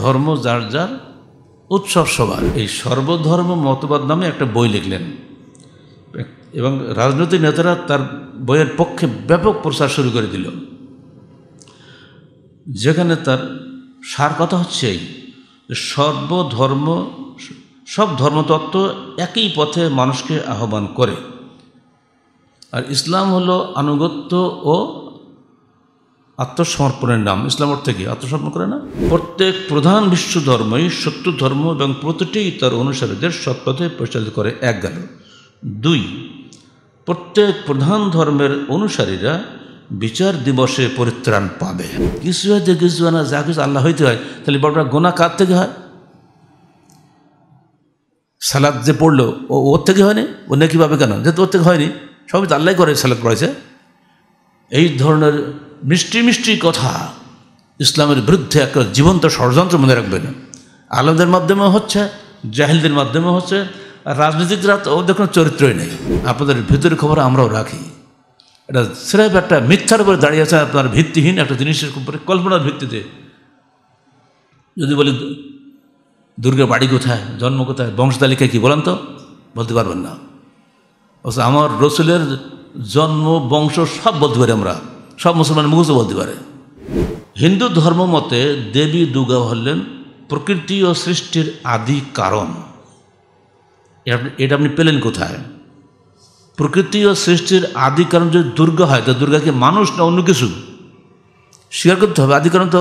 ধর্ম যার যার উৎসব সবার এই সর্বধর্ম মতবাদ নামে একটা বই লিখলেন এবং রাজনৈতিক নেতারা তার বইয়ের পক্ষে ব্যাপক প্রচার শুরু করে দিল যেখানে তার সার কথা হচ্ছে এই সর্বধর্ম সব ধর্মতত্ত্ব একই পথে মানুষকে আহ্বান করে আর ইসলাম হলো আনুগত্য ও আত্মসমর্পণের নাম ইসলাম অর্থে কি আত্মসমর্পণ করে না প্রত্যেক প্রধান বিশ্ব ধর্মই সত্য ধর্ম এবং প্রতিটি তার অনুসারীদের সৎপথে পরিচালিত করে এক গেল দুই প্রত্যেক প্রধান ধর্মের অনুসারীরা বিচার দিবসে পরিত্রাণ পাবে কিছু হয় যে কিছু হয় না যা কিছু আল্লাহ হইতে হয় তাহলে বড়টা গোনা কার থেকে হয় সালাদ যে পড়লো ও ওর থেকে হয়নি ও নাকি পাবে কেন যেহেতু ওর থেকে হয়নি সবই তো আল্লাহ করে সালাদ পড়েছে এই ধরনের মিষ্টি কথা ইসলামের বিরুদ্ধে একটা জীবন্ত ষড়যন্ত্র মনে রাখবেন আলমদের মাধ্যমে হচ্ছে জাহিলদের মাধ্যমে হচ্ছে আর রাজনীতিকরা তো ওদের কোনো চরিত্রই নেই আপনাদের ভিতরের খবর আমরাও রাখি এটা স্রেফ একটা মিথ্যার উপরে দাঁড়িয়ে আছে আপনার ভিত্তিহীন একটা জিনিসের উপরে কল্পনার ভিত্তিতে যদি বলি দুর্গের বাড়ি কোথায় জন্ম কোথায় বংশ তালিকায় কী বলেন তো বলতে পারবেন না অবশ্য আমার রসুলের জন্ম বংশ সব বলতে পারি আমরা সব মুসলমান মুখস্থ বলতে পারে হিন্দু ধর্ম মতে দেবী দুর্গা হলেন প্রকৃতি ও সৃষ্টির আদি কারণ এটা আপনি পেলেন কোথায় প্রকৃতি ও সৃষ্টির আদি কারণ যদি দুর্গা হয় তো দুর্গাকে মানুষ না অন্য কিছু স্বীকার করতে হবে আদি কারণ তো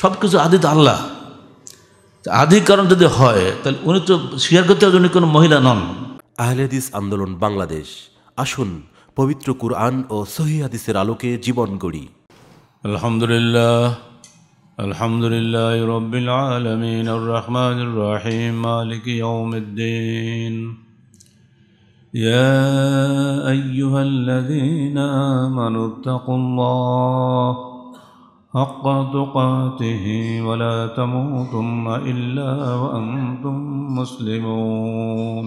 সব কিছু আদি তো আল্লাহ আদি কারণ যদি হয় তাহলে উনি তো স্বীকার করতে হবে উনি কোনো মহিলা নন আহলেদিস আন্দোলন বাংলাদেশ আসুন পবিত্র কুরআন ও সহিদের আলোকে জীবন গড়ি আলহামদুলিল্লাহ আলহামদুলিল্লাহ রবিল আলমিন রহমান রাহিম মালিক ইয়াউমিদ্দিন يا أيها الذين آمنوا اتقوا الله حق تقاته ولا تموتن إلا وأنتم مسلمون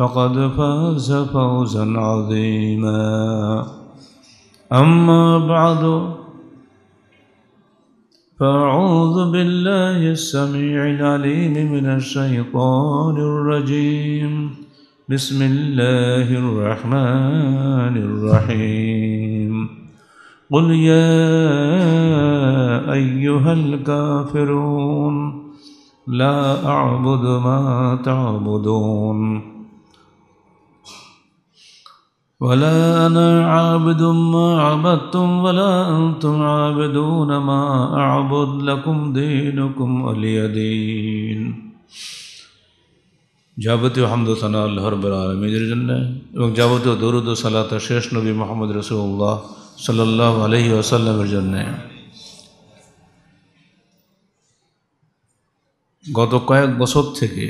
فقد فاز فوزا عظيما أما بعد فأعوذ بالله السميع العليم من الشيطان الرجيم بسم الله الرحمن الرحيم قل يا أيها الكافرون لا أعبد ما تعبدون ولا أنا عابد ما عبدتم ولا أنتم عابدون ما أعبد لكم دينكم ولي دين যাবতীয় হামদোসানা আল্লাহ রব্বুল আলমীদের জন্য এবং যাবতীয় দরুদ ও সালাত শেষ নবী মোহাম্মদ রসুল্লাহ সাল্লাহ আলহি আসাল্লামের জন্যে গত কয়েক বছর থেকে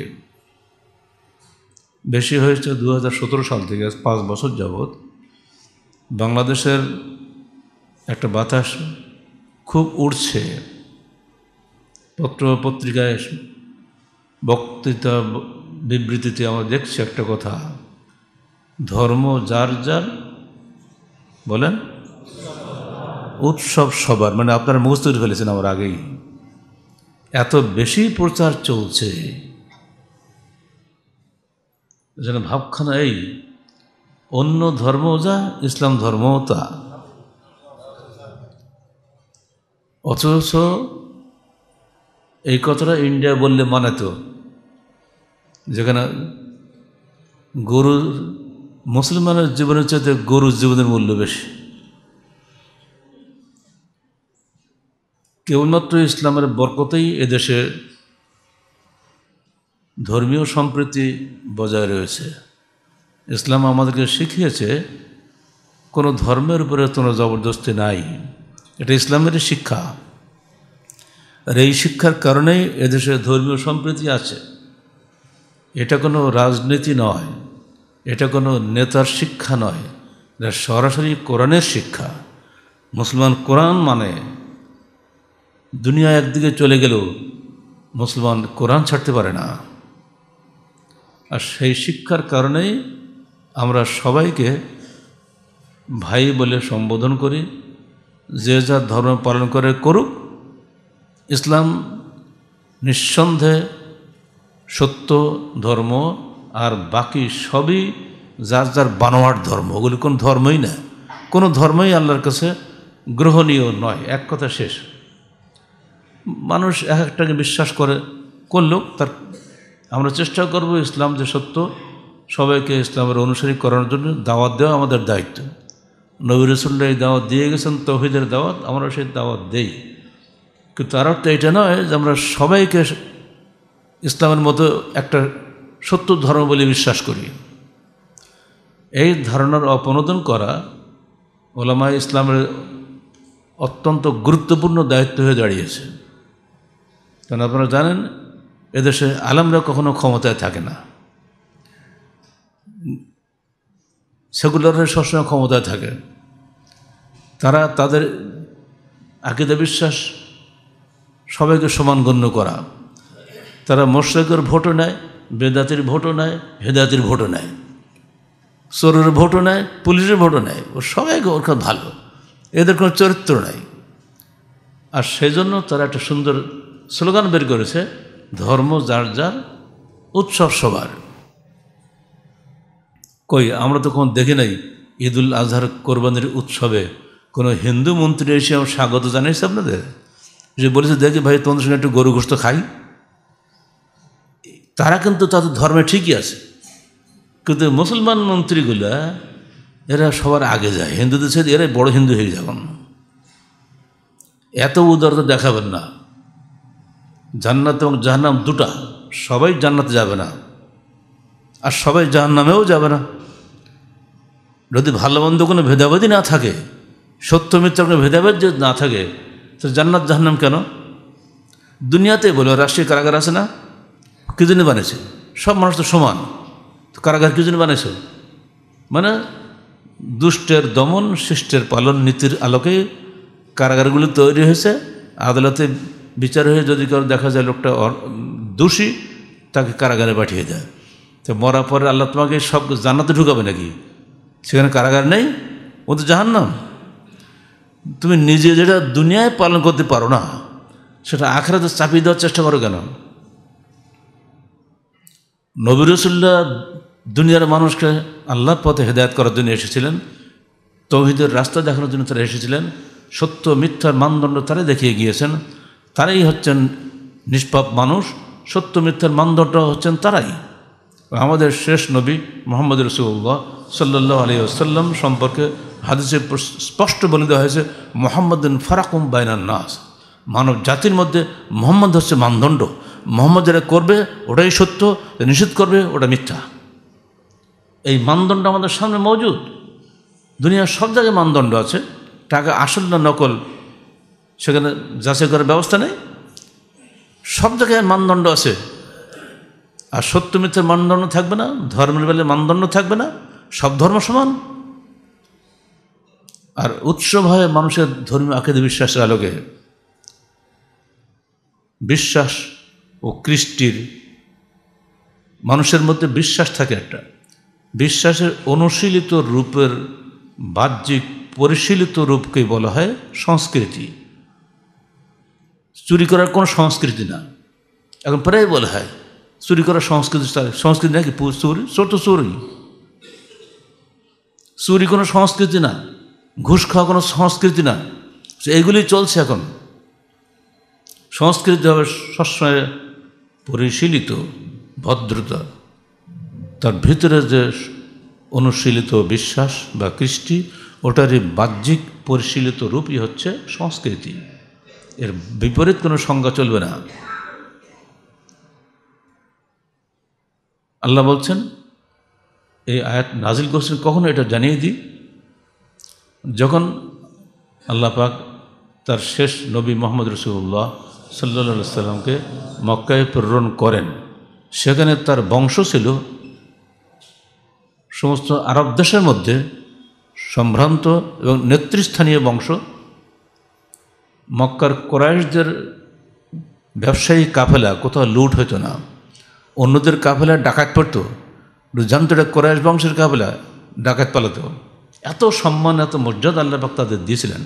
বেশি হয়েছে দু সাল থেকে পাঁচ বছর যাবৎ বাংলাদেশের একটা বাতাস খুব উঠছে পত্র পত্রিকায় বক্তৃতা বিবৃতিতে আমরা দেখছি একটা কথা ধর্ম যার যার বলেন উৎসব সবার মানে আপনারা মুখস্থ ফেলেছেন আমার আগেই এত বেশি প্রচার চলছে যেন ভাবখানা এই অন্য ধর্ম যা ইসলাম ধর্ম তা অথচ এই কথাটা ইন্ডিয়া বললে মানে তো যেখানে গরু মুসলমানের জীবনের চাইতে গরুর জীবনের মূল্য বেশি কেবলমাত্র ইসলামের বরকতেই এদেশে ধর্মীয় সম্প্রীতি বজায় রয়েছে ইসলাম আমাদেরকে শিখিয়েছে কোনো ধর্মের উপরে কোনো জবরদস্তি নাই এটা ইসলামের শিক্ষা আর এই শিক্ষার কারণেই এদেশে ধর্মীয় সম্প্রীতি আছে এটা কোনো রাজনীতি নয় এটা কোনো নেতার শিক্ষা নয় এটা সরাসরি কোরআনের শিক্ষা মুসলমান কোরআন মানে দুনিয়া একদিকে চলে গেলেও মুসলমান কোরআন ছাড়তে পারে না আর সেই শিক্ষার কারণেই আমরা সবাইকে ভাই বলে সম্বোধন করি যে যার ধর্ম পালন করে করুক ইসলাম নিঃসন্দেহে সত্য ধর্ম আর বাকি সবই যার যার বানোয়ার ধর্ম ওগুলি কোনো ধর্মই না কোনো ধর্মই আল্লাহর কাছে গ্রহণীয় নয় এক কথা শেষ মানুষ এক একটাকে বিশ্বাস করে কোন লোক তার আমরা চেষ্টা করব ইসলাম যে সত্য সবাইকে ইসলামের অনুসারী করানোর জন্য দাওয়াত দেওয়া আমাদের দায়িত্ব নবী রসুল্লা এই দাওয়াত দিয়ে গেছেন তহিদের দাওয়াত আমরা সেই দাওয়াত দেই কিন্তু তার অর্থ এটা নয় যে আমরা সবাইকে ইসলামের মতো একটা সত্য ধর্ম বলে বিশ্বাস করি এই ধারণার অপনোদন করা ওলামা ইসলামের অত্যন্ত গুরুত্বপূর্ণ দায়িত্ব হয়ে দাঁড়িয়েছে কারণ আপনারা জানেন এদেশে আলমরা কখনো ক্ষমতায় থাকে না সেকুলাররা সবসময় ক্ষমতায় থাকে তারা তাদের আকিদা বিশ্বাস সবাইকে সমান গণ্য করা তারা মোশরেকের ভোটও নেয় বেদাতির ভোটও নেয় হেদাতির ভোটও নেয় চোরের ভোটও নেয় পুলিশের ভোটও নেয় ও সবাইকে ওর খুব ভালো এদের কোনো চরিত্র নাই আর সেজন্য তারা একটা সুন্দর স্লোগান বের করেছে ধর্ম যার যার উৎসব সবার কই আমরা তো কোনো দেখি নাই ঈদুল আজহার কোরবানির উৎসবে কোনো হিন্দু মন্ত্রী এসে আমার স্বাগত জানিয়েছে আপনাদের যে বলেছে দেখি ভাই তোমাদের সঙ্গে একটু গরু গোস্ত খাই তারা কিন্তু তাদের ধর্মে ঠিকই আছে কিন্তু মুসলমান মন্ত্রীগুলা এরা সবার আগে যায় হিন্দুদের সাথে এরাই বড় হিন্দু হয়ে যাবেন এত উদারতা দেখাবেন না জান্নাত এবং জাহান্নাম দুটা সবাই জান্নাতে যাবে না আর সবাই জাহান্নামেও যাবে না যদি ভালো মন্দ কোনো ভেদাভেদই না থাকে সত্য মিত্র কোনো ভেদাভেদ যদি না থাকে তো জান্নাত জাহান্নাম কেন দুনিয়াতে বলো রাষ্ট্রীয় কারাগার আছে না কী জন্য বানিয়েছে সব মানুষ তো সমান কারাগার কী জন্য বানিয়েছে মানে দুষ্টের দমন শিষ্টের পালন নীতির আলোকে কারাগারগুলি তৈরি হয়েছে আদালতে বিচার হয়ে যদি কারো দেখা যায় লোকটা দোষী তাকে কারাগারে পাঠিয়ে দেয় তো মরার পরে আল্লাহ তোমাকে সব জানাতে ঢুকাবে নাকি সেখানে কারাগার নেই ও তো না তুমি নিজে যেটা দুনিয়ায় পালন করতে পারো না সেটা আখড়াতে চাপিয়ে দেওয়ার চেষ্টা করো কেন নবী রসুল্লাহ দুনিয়ার মানুষকে আল্লাহর পথে হেদায়ত করার জন্য এসেছিলেন তৌহিদের রাস্তা দেখানোর জন্য তারা এসেছিলেন সত্য মিথ্যার মানদণ্ড তারা দেখিয়ে গিয়েছেন তারাই হচ্ছেন নিষ্পাপ মানুষ সত্য মিথ্যার মানদণ্ড হচ্ছেন তারাই আমাদের শেষ নবী মোহাম্মদ রসুল্লাহ সাল্লাহ আলী আসাল্লাম সম্পর্কে হাদিসে স্পষ্ট বলে দেওয়া হয়েছে মোহাম্মদিন ফারাকুম বাইনান নাস মানব জাতির মধ্যে মোহাম্মদ হচ্ছে মানদণ্ড মোহাম্মদ যেটা করবে ওটাই সত্য নিষেধ করবে ওটা মিথ্যা এই মানদণ্ড আমাদের সামনে মজুদ দুনিয়ার সব জায়গায় মানদণ্ড আছে টাকা আসল না নকল সেখানে যাচাই করার ব্যবস্থা নেই সব জায়গায় মানদণ্ড আছে আর সত্য মিথ্যের মানদণ্ড থাকবে না ধর্মের বেলায় মানদণ্ড থাকবে না সব ধর্ম সমান আর উৎসব হয় মানুষের ধর্মীয় আকেদে বিশ্বাসের আলোকে বিশ্বাস ও কৃষ্টির মানুষের মধ্যে বিশ্বাস থাকে একটা বিশ্বাসের অনুশীলিত রূপের বাহ্যিক পরিশীলিত রূপকেই বলা হয় সংস্কৃতি চুরি করার কোনো সংস্কৃতি না এখন প্রায় বলে হয় চুরি করার সংস্কৃতি সংস্কৃতি নাকি চুরি ছোট চুরি চুরি কোনো সংস্কৃতি না ঘুষ খাওয়া কোনো সংস্কৃতি না এইগুলি চলছে এখন সংস্কৃতি হবে সবসময় পরিশীলিত ভদ্রতা তার ভিতরে যে অনুশীলিত বিশ্বাস বা কৃষ্টি ওটারই বাহ্যিক পরিশীলিত রূপই হচ্ছে সংস্কৃতি এর বিপরীত কোনো সংজ্ঞা চলবে না আল্লাহ বলছেন এই আয়াত নাজিল করছেন কখনো এটা জানিয়ে দিই যখন আল্লাহ পাক তার শেষ নবী মোহাম্মদ রসুল্লাহ সাল্লা সাল্লামকে মক্কায় প্রেরণ করেন সেখানে তার বংশ ছিল সমস্ত আরব দেশের মধ্যে সম্ভ্রান্ত এবং নেতৃস্থানীয় বংশ মক্কার কোরাইশদের ব্যবসায়ী কাফেলা কোথাও লুট হতো না অন্যদের কাফেলা ডাকাত পড়তো রুজান্তটা কোরআশ বংশের কাফেলা ডাকাত পালাত এত সম্মান এত মর্যাদা আল্লাহ পাক তাদের দিয়েছিলেন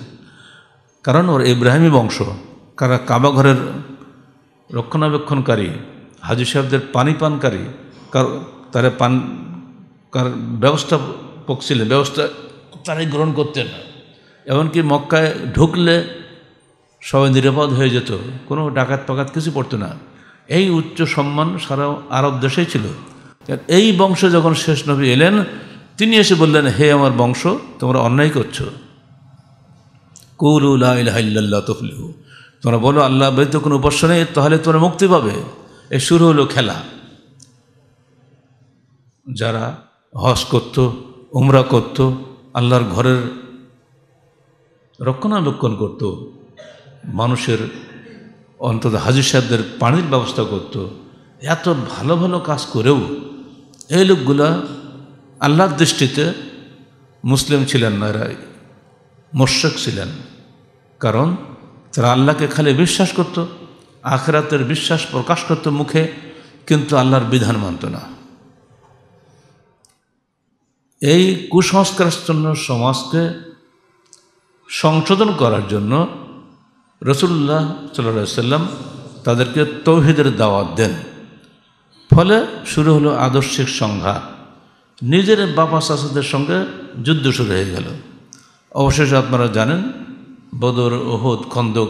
কারণ ওর ইব্রাহিমী বংশ কারা কাবাঘরের রক্ষণাবেক্ষণকারী হাজি সাহেবদের পানি পানকারী কার তারা পান কার ব্যবস্থাপক ছিলেন ব্যবস্থা তারাই গ্রহণ করতেন এমনকি মক্কায় ঢুকলে সবাই নিরাপদ হয়ে যেত কোনো ডাকাত পাকাত কিছু পড়তো না এই উচ্চ সম্মান সারা আরব দেশেই ছিল এই বংশ যখন শেষ নবী এলেন তিনি এসে বললেন হে আমার বংশ তোমরা অন্যায় করছ কৌরুল্লাহ তফলিহু তোমরা বলো আল্লাহ ব্যতীত কোনো উপাস্য নেই তাহলে তোমরা মুক্তি পাবে এ শুরু হলো খেলা যারা হস করত উমরা করত আল্লাহর ঘরের রক্ষণাবেক্ষণ করত মানুষের অন্তত হাজির সাহেবদের পানির ব্যবস্থা করত। এত ভালো ভালো কাজ করেও এই লোকগুলা আল্লাহর দৃষ্টিতে মুসলিম ছিলেন না এরা মোর্শক ছিলেন কারণ তারা আল্লাহকে খালি বিশ্বাস করত আখরাতের বিশ্বাস প্রকাশ করত মুখে কিন্তু আল্লাহর বিধান মানত না এই জন্য সমাজকে সংশোধন করার জন্য রসুল্লাহ সাল্লা সাল্লাম তাদেরকে তৌহিদের দাওয়াত দেন ফলে শুরু হলো আদর্শিক সংঘাত নিজের বাবা চাষাদের সঙ্গে যুদ্ধ শুরু হয়ে গেল অবশেষে আপনারা জানেন বদর ওহদ খন্দক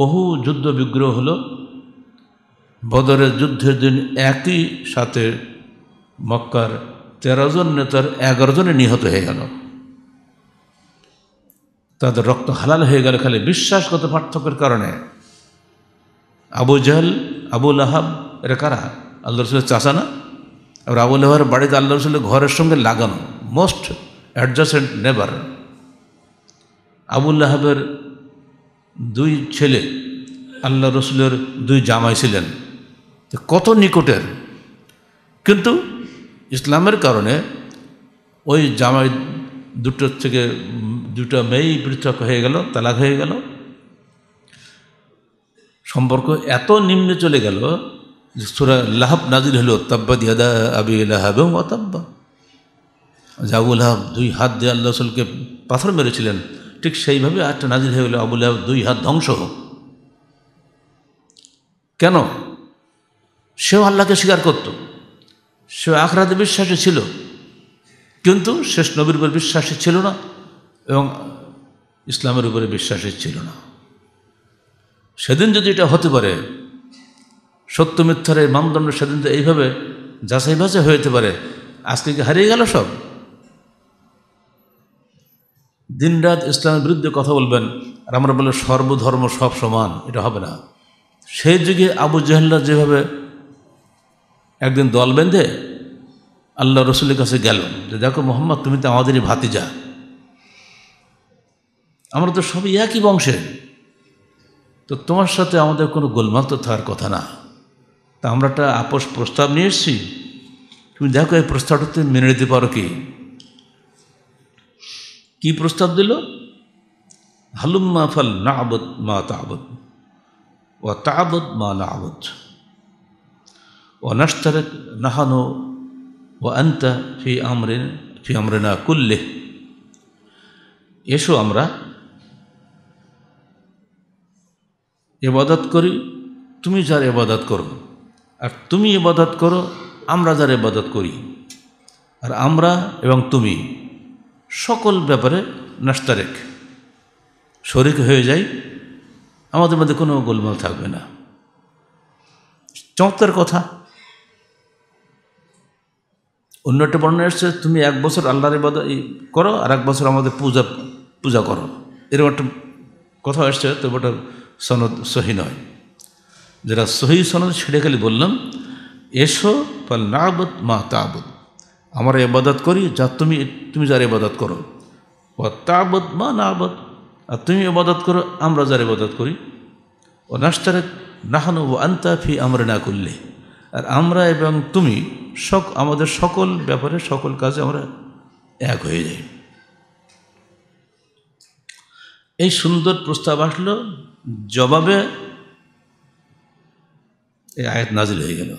বহু যুদ্ধ বিগ্রহ হল বদরের যুদ্ধের দিন একই সাথে মক্কার তেরো জন নেতার এগারো জনে নিহত হয়ে গেল তাদের রক্ত হালাল হয়ে গেল খালি বিশ্বাসগত পার্থক্যের কারণে আবু জাহল আবু লাহাব এরা কারা আল্লাহ রসুলের চাষা না আর আবু আহার বাড়িতে আল্লাহ রসুলের ঘরের সঙ্গে লাগানো মোস্ট অ্যাডজাসেন্ট নেবার আবুল আহাবের দুই ছেলে আল্লাহ রসুলের দুই জামাই ছিলেন কত নিকটের কিন্তু ইসলামের কারণে ওই জামাই দুটোর থেকে দুটো মেয়েই পৃথক হয়ে গেল তালাক হয়ে গেল সম্পর্ক এত নিম্নে চলে গেল যে সুরা লাহাব নাজির হলো তাব্বা দিয়াদা আবি লাহাব এবং অতাব্বা জাবুল হাব দুই হাত দিয়ে আল্লাহ সালকে পাথর মেরেছিলেন ঠিক সেইভাবে আটটা নাজির হয়ে গেল আবুল হাব দুই হাত ধ্বংস হোক কেন সেও আল্লাহকে স্বীকার করত সে আখরাতে বিশ্বাসী ছিল কিন্তু শেষ নবীর উপর বিশ্বাসী ছিল না এবং ইসলামের উপরে বিশ্বাসী ছিল না সেদিন যদি এটা হতে পারে সত্য মিথ্যার এই মানদণ্ড সেদিন তো এইভাবে যাচাই বাছাই হয়েতে পারে আজকে কি হারিয়ে গেল সব দিন রাত ইসলামের বিরুদ্ধে কথা বলবেন আর আমরা বলে সর্বধর্ম সব সমান এটা হবে না সেই যুগে আবু জাহেল্লা যেভাবে একদিন দল বেঁধে আল্লাহ রসুলের কাছে গেল যে দেখো মোহাম্মদ তুমি তো আমাদেরই ভাতিজা আমরা তো সবই একই বংশের তো তোমার সাথে আমাদের কোনো গোলমাল তো থাকার কথা না তা আমরা একটা আপোষ প্রস্তাব নিয়ে এসেছি তুমি দেখো এই প্রস্তাবটা তুমি মেনে নিতে পারো কি কী প্রস্তাব দিল মা ফাল না আবদ মা তাবদ ও তাবদ মা না আবদ ও নাস্তারেক নাহানো ও আন্তা ফি আমরে ফি আমরে না কুল্লে এসো আমরা এবাদত করি তুমি যার এবাদত করো আর তুমি এবাদত করো আমরা যার এবাদত করি আর আমরা এবং তুমি সকল ব্যাপারে নাস্তারেক শরিক হয়ে যাই আমাদের মধ্যে কোনো গোলমাল থাকবে না চমৎকার কথা অন্য একটা বর্ণনা এসছে তুমি এক বছর আল্লাহর ইবাদত করো আর এক বছর আমাদের পূজা পূজা করো এরকম একটা কথা এসছে তো ওটা সনদ সহি নয় যারা সহি সনদ ছেড়ে গেলে বললাম এসো পাল না মা তাবুদ আমরা এবাদত করি যা তুমি তুমি যার এবাদত করো ও তাবদ মা না আর তুমি এবাদত করো আমরা যার এবাদত করি ও নাস্তারে নাহানু ও আন্তাফি আমরা না করলে আর আমরা এবং তুমি সক আমাদের সকল ব্যাপারে সকল কাজে আমরা এক হয়ে যাই এই সুন্দর প্রস্তাব আসলো জবাবে এই আয়াত নাজিল হয়ে গেল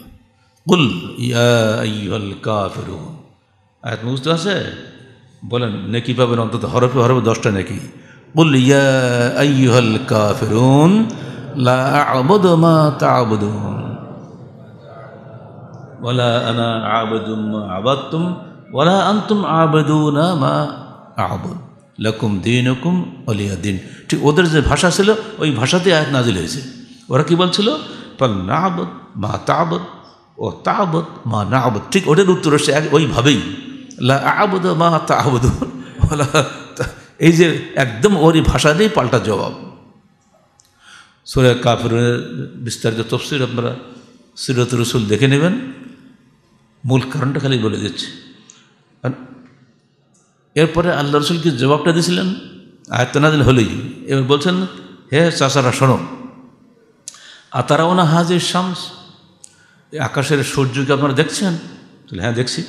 কুল ইয়াল কাফেরুন আয়াত বুঝতে আছে বলেন নেকি পাবেন অন্তত হরফে হরফে দশটা নেকি কুল ইয়াল কাফেরুন লা আবদ মা তাবুদুন ولا أنا عابد ما عبدتم ولا أنتم عابدون ما أعبد লকুম দিন হুকুম অলিয়া দিন ঠিক ওদের যে ভাষা ছিল ওই ভাষাতে আয়াত নাজিল হয়েছে ওরা কি বলছিল পাল না আবদ মা তাবত ও তাবত মা না আবদ ঠিক ওটার উত্তর হচ্ছে ওইভাবেই লা আবদ মা তা এই যে একদম ওরই ভাষাতেই পাল্টা জবাব সুরে কাফরের বিস্তারিত তফসির আপনারা সিরত রসুল দেখে নেবেন মূল কারণটা খালি বলে দিচ্ছে এরপরে আল্লাহ রসুলকে জবাবটা দিয়েছিলেন আয়তনাদিল হলেই এবার বলছেন হে চাচারা শোনো আতারাও না হাজ শামস আকাশের সূর্যকে আপনারা দেখছেন তাহলে হ্যাঁ দেখছি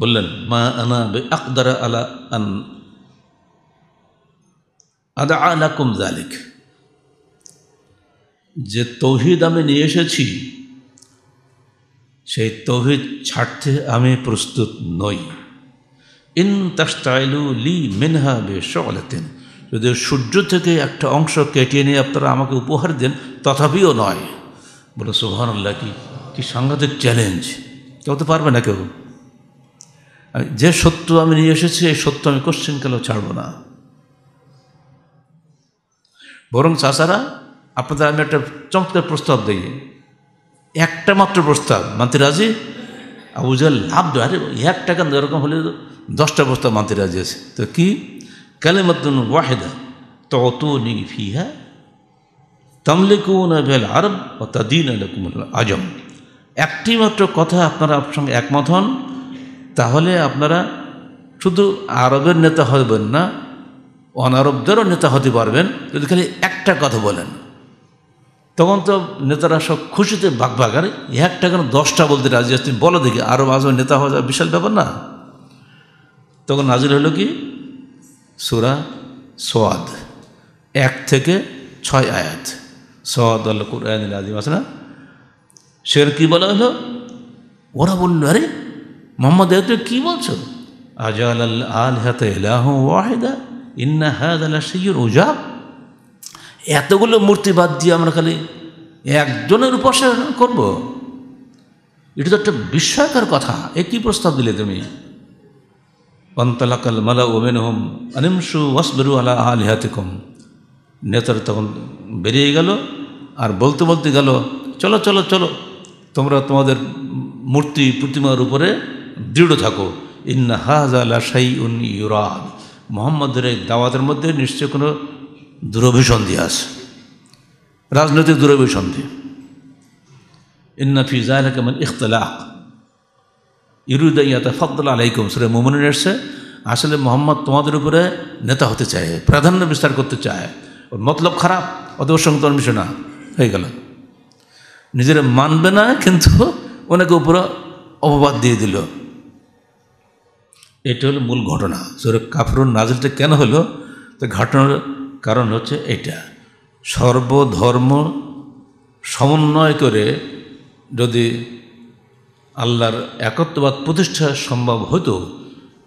বললেন মা আনা বে আকদারা আলা আন আদা কুম জালিক যে তৌহিদ আমি নিয়ে এসেছি সেই তৌহিদ ছাড়তে আমি প্রস্তুত নই ইন তাস্তাইলু লি মিনহা বে সকলাতেন যদি সূর্য থেকে একটা অংশ কেটে নিয়ে আপনারা আমাকে উপহার দেন তথাপিও নয় বলে সুহানুল্লাহ কি কি সাংঘাতিক চ্যালেঞ্জ কেউ তো পারবে না কেউ যে সত্য আমি নিয়ে এসেছি এই সত্য আমি কোশ্চেনকালেও ছাড়ব না বরং চাচারা আপনাদের আমি একটা চমৎকার প্রস্তাব দিই একটা মাত্র প্রস্তাব মানতে রাজি আবুজাল দেয় আরে এক টাকা এরকম হলে দশটা বস্তা মানতে রাজি আছে তো কি কালেমাতুন ওয়াহেদা তত নি ফিহা তামলিকুন ভেল আরব ও তাদিন আজম একটি মাত্র কথা আপনারা আপনার সঙ্গে একমত হন তাহলে আপনারা শুধু আরবের নেতা হবেন না অনারবদেরও নেতা হতে পারবেন যদি খালি একটা কথা বলেন তখন তো নেতারা সব খুশিতে বাঘ বাগারে একটা কেন দশটা বলতে রাজি আছে তুমি বলো দেখি আরও আসবে নেতা হওয়া যাবে বিশাল ব্যাপার না তখন নাজির হলো কি সুরা সোয়াদ এক থেকে ছয় আয়াত সোয়াদ আল্লাহ কুরআন আজিম আছে না সেখানে কী বলা হলো ওরা বলল আরে মোহাম্মদ এত কী বলছো আজাল আল আল হাতে ওয়াহেদা ইন্না হ্যাঁ আল্লাহ সৈয়ুর উজাব এতগুলো মূর্তি বাদ দিয়ে আমরা খালি একজনের উপাসনা করব। এটা তো একটা বিস্ময়কর কথা এ কী প্রস্তাব দিলে তুমি অন্তলাকাল মালা ওমেন হোম অনিমসু ওয়াসবেরু আলা আলিহাতিকম নেতার তখন বেরিয়ে গেল আর বলতে বলতে গেল চলো চলো চলো তোমরা তোমাদের মূর্তি প্রতিমার উপরে দৃঢ় থাকো ইন্না হাজ আলা সাই উন ইউরাদ মোহাম্মদের এই দাওয়াতের মধ্যে নিশ্চয় কোনো দূরভিসন্ধি আছে রাজনৈতিক দূরভিসন্ধি ইন্নাফি ফিজা কেমন ইখতলাক ইরুদা ইয়াতে ফদ্দুল আলাইকুম সুরে মোমিন এসছে আসলে মোহাম্মদ তোমাদের উপরে নেতা হতে চায় প্রাধান্য বিস্তার করতে চায় ওর মতলব খারাপ অত ওর সঙ্গে মিশে না হয়ে গেল নিজেরা মানবে না কিন্তু অনেকে উপরে অপবাদ দিয়ে দিল এটা হলো মূল ঘটনা সুরে কাফরুন নাজিলটা কেন হলো তো ঘটনার কারণ হচ্ছে এটা সর্বধর্ম সমন্বয় করে যদি আল্লাহর একত্ববাদ প্রতিষ্ঠা সম্ভব হতো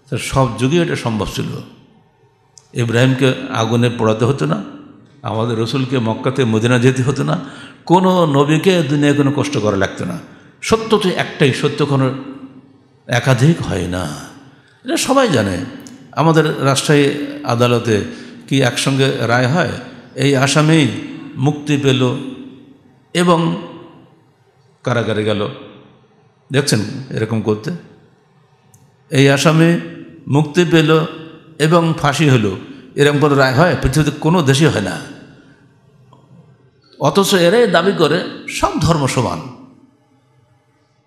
তার সব যুগে এটা সম্ভব ছিল ইব্রাহিমকে আগুনে পোড়াতে হতো না আমাদের রসুলকে মক্কাতে মদিনা যেতে হতো না কোনো নবীকে দুনিয়ায় কোনো কষ্ট করা লাগতো না সত্য তো একটাই সত্য কোনো একাধিক হয় না এটা সবাই জানে আমাদের রাজশাহী আদালতে কি একসঙ্গে রায় হয় এই আসামেই মুক্তি পেল এবং কারাগারে গেল দেখছেন এরকম করতে এই আসামে মুক্তি পেল এবং ফাঁসি হলো এরকম কোনো রায় হয় পৃথিবীতে কোনো দেশে হয় না অথচ এরাই দাবি করে সব ধর্ম সমান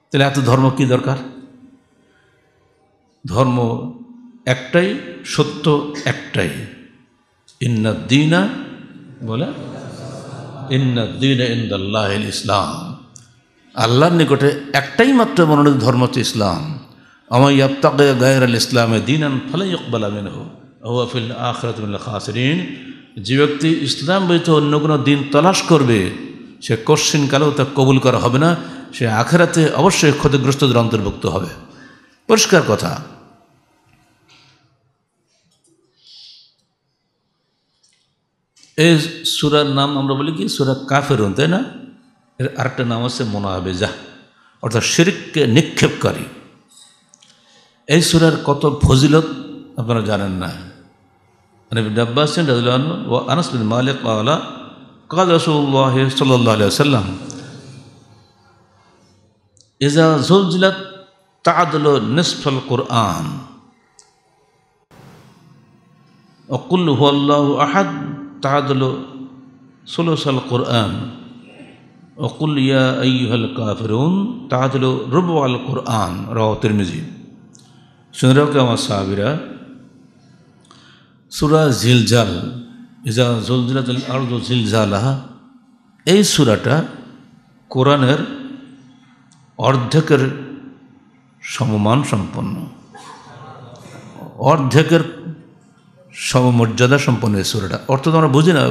তাহলে এত ধর্ম কি দরকার ধর্ম একটাই সত্য একটাই ইন্নদ্দিনা বলে ইন্নদ্দিনা ইন্দাল্লাহ ইসলাম আল্লাহর নিকটে একটাই মাত্র মনোনীত ধর্ম হচ্ছে ইসলাম আমার ইয়াবতাকে গায়ের আল ইসলামে দিন আন ফলে ইকবাল আমিন আফিল আখরাতুল্লাহ খাসরিন যে ব্যক্তি ইসলাম ব্যতীত অন্য কোনো দিন তলাশ করবে সে কশ্চিন কালেও তা কবুল করা হবে না সে আখেরাতে অবশ্যই ক্ষতিগ্রস্তদের অন্তর্ভুক্ত হবে পরিষ্কার কথা এই সুরার নাম আমরা বলি কি সুরা কাফেরুন তাই না এর আরেকটা নাম আছে মোনাবেজা অর্থাৎ শিরিককে নিক্ষেপকারী এই সুরার কত ফজিলত আপনারা জানেন না নবীন মানে আব্বাস ও আনাস বিন মালিক আলা কাল রসুল্লাহ সাল্লাহ আলিয়া সাল্লাম ইজা জুলজিলাত তাদল নিসফল কুরআন অকুল হু আহাদ তাহাদল সুলসাল কোরআন অকুল ইয়া আইহাল কাফেরুন তাহাদল রব আল কোরআন রাহতের মিজি শুনে রাখো আমার সাহাবিরা সুরা ঝিলঝাল ইজা জলজিলাত আর্দ ঝিলঝালাহা এই সুরাটা কোরআনের অর্ধেকের সমমান সম্পন্ন অর্ধেকের সমমর্যাদা সম্পন্ন এই সুরাটা অর্থ তো আমরা বুঝি না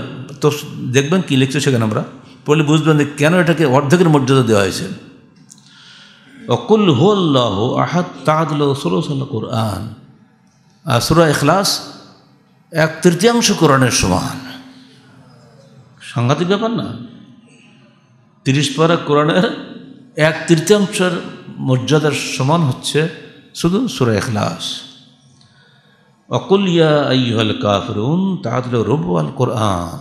তো দেখবেন কী লিখছে সেখানে আমরা পড়লে বুঝবেন যে কেন এটাকে অর্ধেকের মর্যাদা দেওয়া হয়েছে অকুল হোল্লাহ হুল্লাহ আহাদ সোলো কোরআন আসুরা এখলাস এক তৃতীয়াংশ কোরআনের সমান সাংঘাতিক ব্যাপার না তিরিশ পারা কোরআনের এক তৃতীয়াংশের মর্যাদার সমান হচ্ছে শুধু সুরা এখলাস অকুল ইয়া আইহল কাফরুন তা হল রব আল কোরআন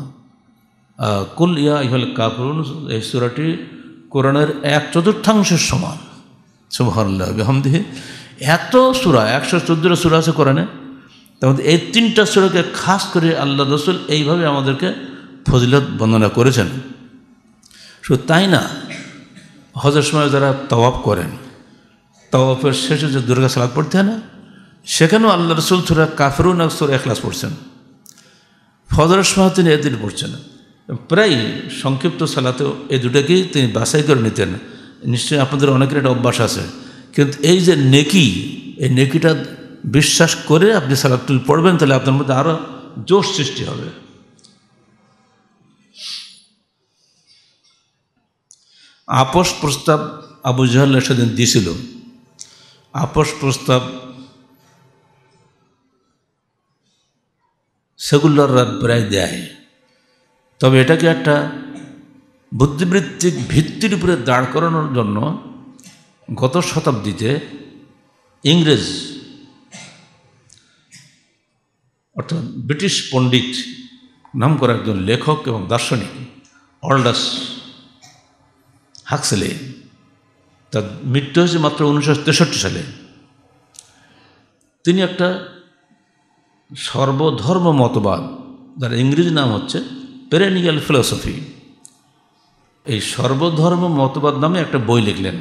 কুল ইয়া ইহল কাফরুন এই সুরাটি কোরআনের এক চতুর্থাংশের সমান সুবহানাল্লাহ বেহমদিহে এত সুরা একশো চোদ্দোটা সুরা আছে কোরআনে তার এই তিনটা সুরাকে খাস করে আল্লাহ রসুল এইভাবে আমাদেরকে ফজিলত বর্ণনা করেছেন শুধু তাই না হজের সময় যারা তওয়াব করেন তওয়াবের শেষে যে দুর্গা সালাদ পড়তে হয় না সেখানেও আল্লাহ রসুল সুরা কাফরুন আকসুর এখলাস পড়ছেন ফজরের সময় তিনি এদিন পড়ছেন প্রায় সংক্ষিপ্ত সালাতেও এই দুটাকেই তিনি বাছাই করে নিতেন নিশ্চয়ই আপনাদের অনেকের একটা অভ্যাস আছে কিন্তু এই যে নেকি এই নেকিটা বিশ্বাস করে আপনি সালাদটুল পড়বেন তাহলে আপনার মধ্যে আরও জোর সৃষ্টি হবে আপোষ প্রস্তাব আবু জাহাল্লা সেদিন দিয়েছিল আপোষ প্রস্তাব সেগুলোর রাত প্রায় দেয় তবে এটাকে একটা বুদ্ধিবৃত্তিক ভিত্তির উপরে দাঁড় করানোর জন্য গত শতাব্দীতে ইংরেজ অর্থাৎ ব্রিটিশ পণ্ডিত নাম করা একজন লেখক এবং দার্শনিক অল্ডাস হাকসেলে তার মৃত্যু হয়েছে মাত্র উনিশশো সালে তিনি একটা সর্বধর্ম মতবাদ যার ইংরেজি নাম হচ্ছে পেরেনিয়াল ফিলোসফি এই সর্বধর্ম মতবাদ নামে একটা বই লিখলেন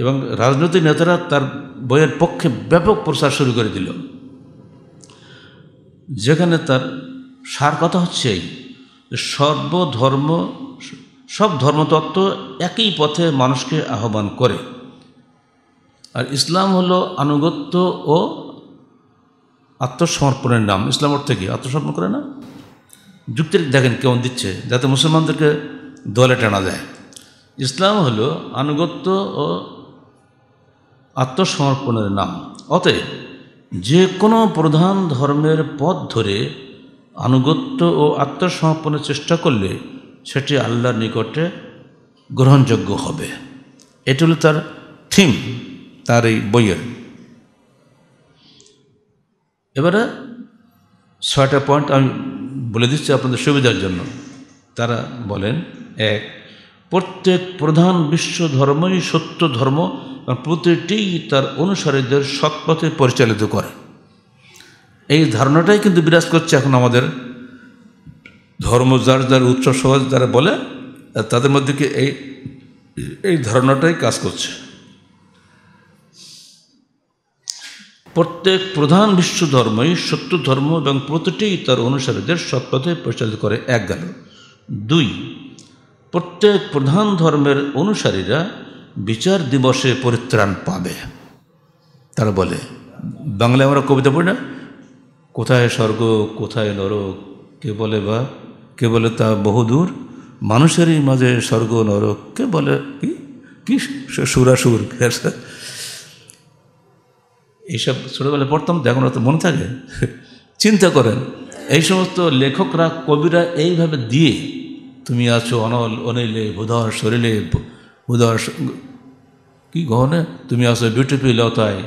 এবং রাজনৈতিক নেতারা তার বইয়ের পক্ষে ব্যাপক প্রচার শুরু করে দিল যেখানে তার সার কথা হচ্ছে এই সর্বধর্ম সব ধর্মতত্ত্ব একই পথে মানুষকে আহ্বান করে আর ইসলাম হলো আনুগত্য ও আত্মসমর্পণের নাম ইসলাম অর্থে কি আত্মসমর্পণ করে না যুক্তি দেখেন কেমন দিচ্ছে যাতে মুসলমানদেরকে দলে টানা দেয় ইসলাম হল আনুগত্য ও আত্মসমর্পণের নাম অতএব যে কোনো প্রধান ধর্মের পথ ধরে আনুগত্য ও আত্মসমর্পণের চেষ্টা করলে সেটি আল্লাহর নিকটে গ্রহণযোগ্য হবে এটি হলো তার থিম তার এই বইয়ের এবারে ছয়টা পয়েন্ট আমি বলে দিচ্ছি আপনাদের সুবিধার জন্য তারা বলেন এক প্রত্যেক প্রধান বিশ্ব ধর্মই সত্য ধর্ম প্রতিটি তার অনুসারীদের সৎপথে পরিচালিত করে এই ধারণাটাই কিন্তু বিরাজ করছে এখন আমাদের ধর্ম যার যার উৎস সহজ যারা বলে তাদের মধ্যে কি এই এই ধারণাটাই কাজ করছে প্রত্যেক প্রধান বিশ্ব ধর্মই সত্য ধর্ম এবং প্রতিটি তার অনুসারীদের সৎপথে পরিচালিত করে এক গেল দুই প্রত্যেক প্রধান ধর্মের অনুসারীরা বিচার দিবসে পরিত্রাণ পাবে তারা বলে বাংলায় আমরা কবিতা পড়ি না কোথায় স্বর্গ কোথায় নরক কে বলে বা কে বলে তা বহুদূর মানুষেরই মাঝে স্বর্গ নরক কে বলে কি কি সুরাসুর এইসব ছোটোবেলা পড়তাম তো এখন তো মনে থাকে চিন্তা করেন এই সমস্ত লেখকরা কবিরা এইভাবে দিয়ে তুমি আছো অনল অনিলে ভুধর শরীরে ভুধর কি গহনে তুমি আছো বিউটিপি লতায়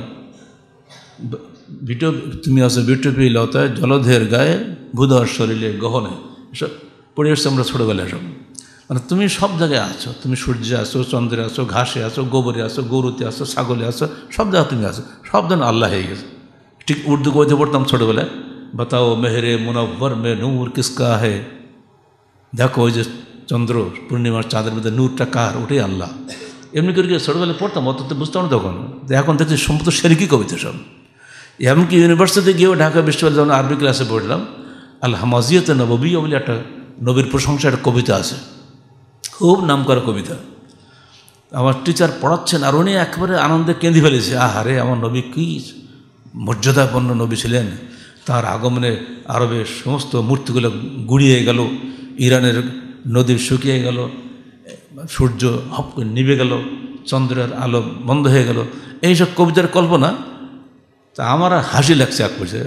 বিটু তুমি আছো বিউটিপি লতায় জলধের গায়ে ভুধর শরীরে গহনে এসব পরিবেশ আমরা ছোটোবেলায় সব মানে তুমি সব জায়গায় আছো তুমি সূর্যে আছো চন্দ্রে আছো ঘাসে আছো গোবরে আছো গরুতে আছো ছাগলে আছো সব জায়গায় তুমি আছো সব যেন আল্লাহ হয়ে গেছে ঠিক উর্দু কবিতা পড়তাম ছোটোবেলায় বাতাও মেহরে মুনাভর মে নূর কিসকা হে দেখো ওই যে চন্দ্র পূর্ণিমার চাঁদের মধ্যে নূরটা কার ওটাই আল্লাহ এমনি করে ছোটোবেলায় পড়তাম অত তো বুঝতাম না তখন এখন দেখছি সম্পূর্ণ সেরিকি কবিতা সব এমনকি ইউনিভার্সিটিতে গিয়েও ঢাকা বিশ্ববিদ্যালয় যখন আরবি ক্লাসে পড়লাম আল্লাহ মাজিয়াতে নবী বলে একটা নবীর প্রশংসা একটা কবিতা আছে খুব নাম করা কবিতা আমার টিচার পড়াচ্ছেন আর উনি একবারে আনন্দে কেঁদে ফেলেছে আহারে আমার নবী কী মর্যাদাপন্ন নবী ছিলেন তার আগমনে আরবের সমস্ত মূর্তিগুলো গুড়িয়ে গেল ইরানের নদী শুকিয়ে গেল সূর্য হপ নিভে গেল চন্দ্রের আলো বন্ধ হয়ে গেল এইসব কবিতার কল্পনা তা আমার হাসি লাগছে এক পর্যায়ে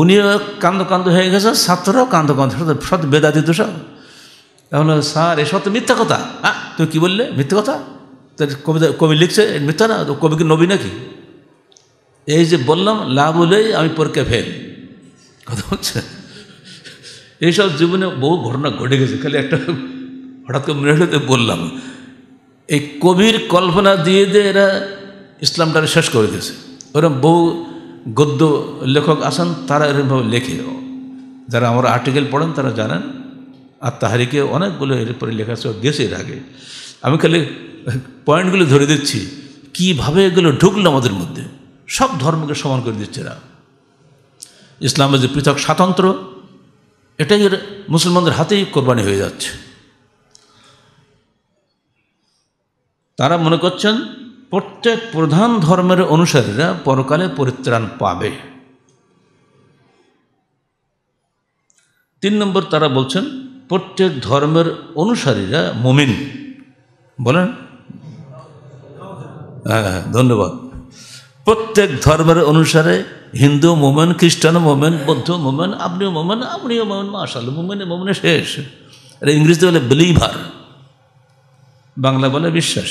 উনিও কান্দ কান্দ হয়ে গেছে ছাত্ররাও কান্দ কান্দ সব বেদাতি তো সব এখন স্যার এসব তো মিথ্যা কথা হ্যাঁ তুমি কী বললে মিথ্যা কথা তো কবিতা কবি লিখছে মিথ্যা না তো কবি কি নবী নাকি এই যে বললাম লাভ হলেই আমি পরকে ফেল কথা হচ্ছে এইসব জীবনে বহু ঘটনা ঘটে গেছে খালি একটা হঠাৎ করে মনে হতে বললাম এই কবির কল্পনা দিয়ে দিয়ে এরা ইসলামটা শেষ করে দিয়েছে ওরকম বহু গদ্য লেখক আসেন তারা এরকমভাবে লেখে যারা আমার আর্টিকেল পড়েন তারা জানেন আর তাহারিকে অনেকগুলো এর পরে লেখা সব গেছে এর আগে আমি খালি পয়েন্টগুলো ধরে দিচ্ছি কীভাবে এগুলো ঢুকলো আমাদের মধ্যে সব ধর্মকে সমান করে দিচ্ছে এরা ইসলামের যে পৃথক স্বাতন্ত্র এটাই মুসলমানদের হাতেই কোরবানি হয়ে যাচ্ছে তারা মনে করছেন প্রত্যেক প্রধান ধর্মের অনুসারীরা পরকালে পরিত্রাণ পাবে তিন নম্বর তারা বলছেন প্রত্যেক ধর্মের অনুসারীরা মুমিন বলেন হ্যাঁ, হ্যাঁ ধন্যবাদ প্রত্যেক ধর্মের অনুসারে হিন্দু মোমেন খ্রিস্টান মোমেন বৌদ্ধ মোমেন আপনিও মোমেন আপনিও মোমেন মাশাল মোমেনে মোমেনে শেষ আরে ইংরেজিতে বলে বিলিভার বাংলা বলে বিশ্বাস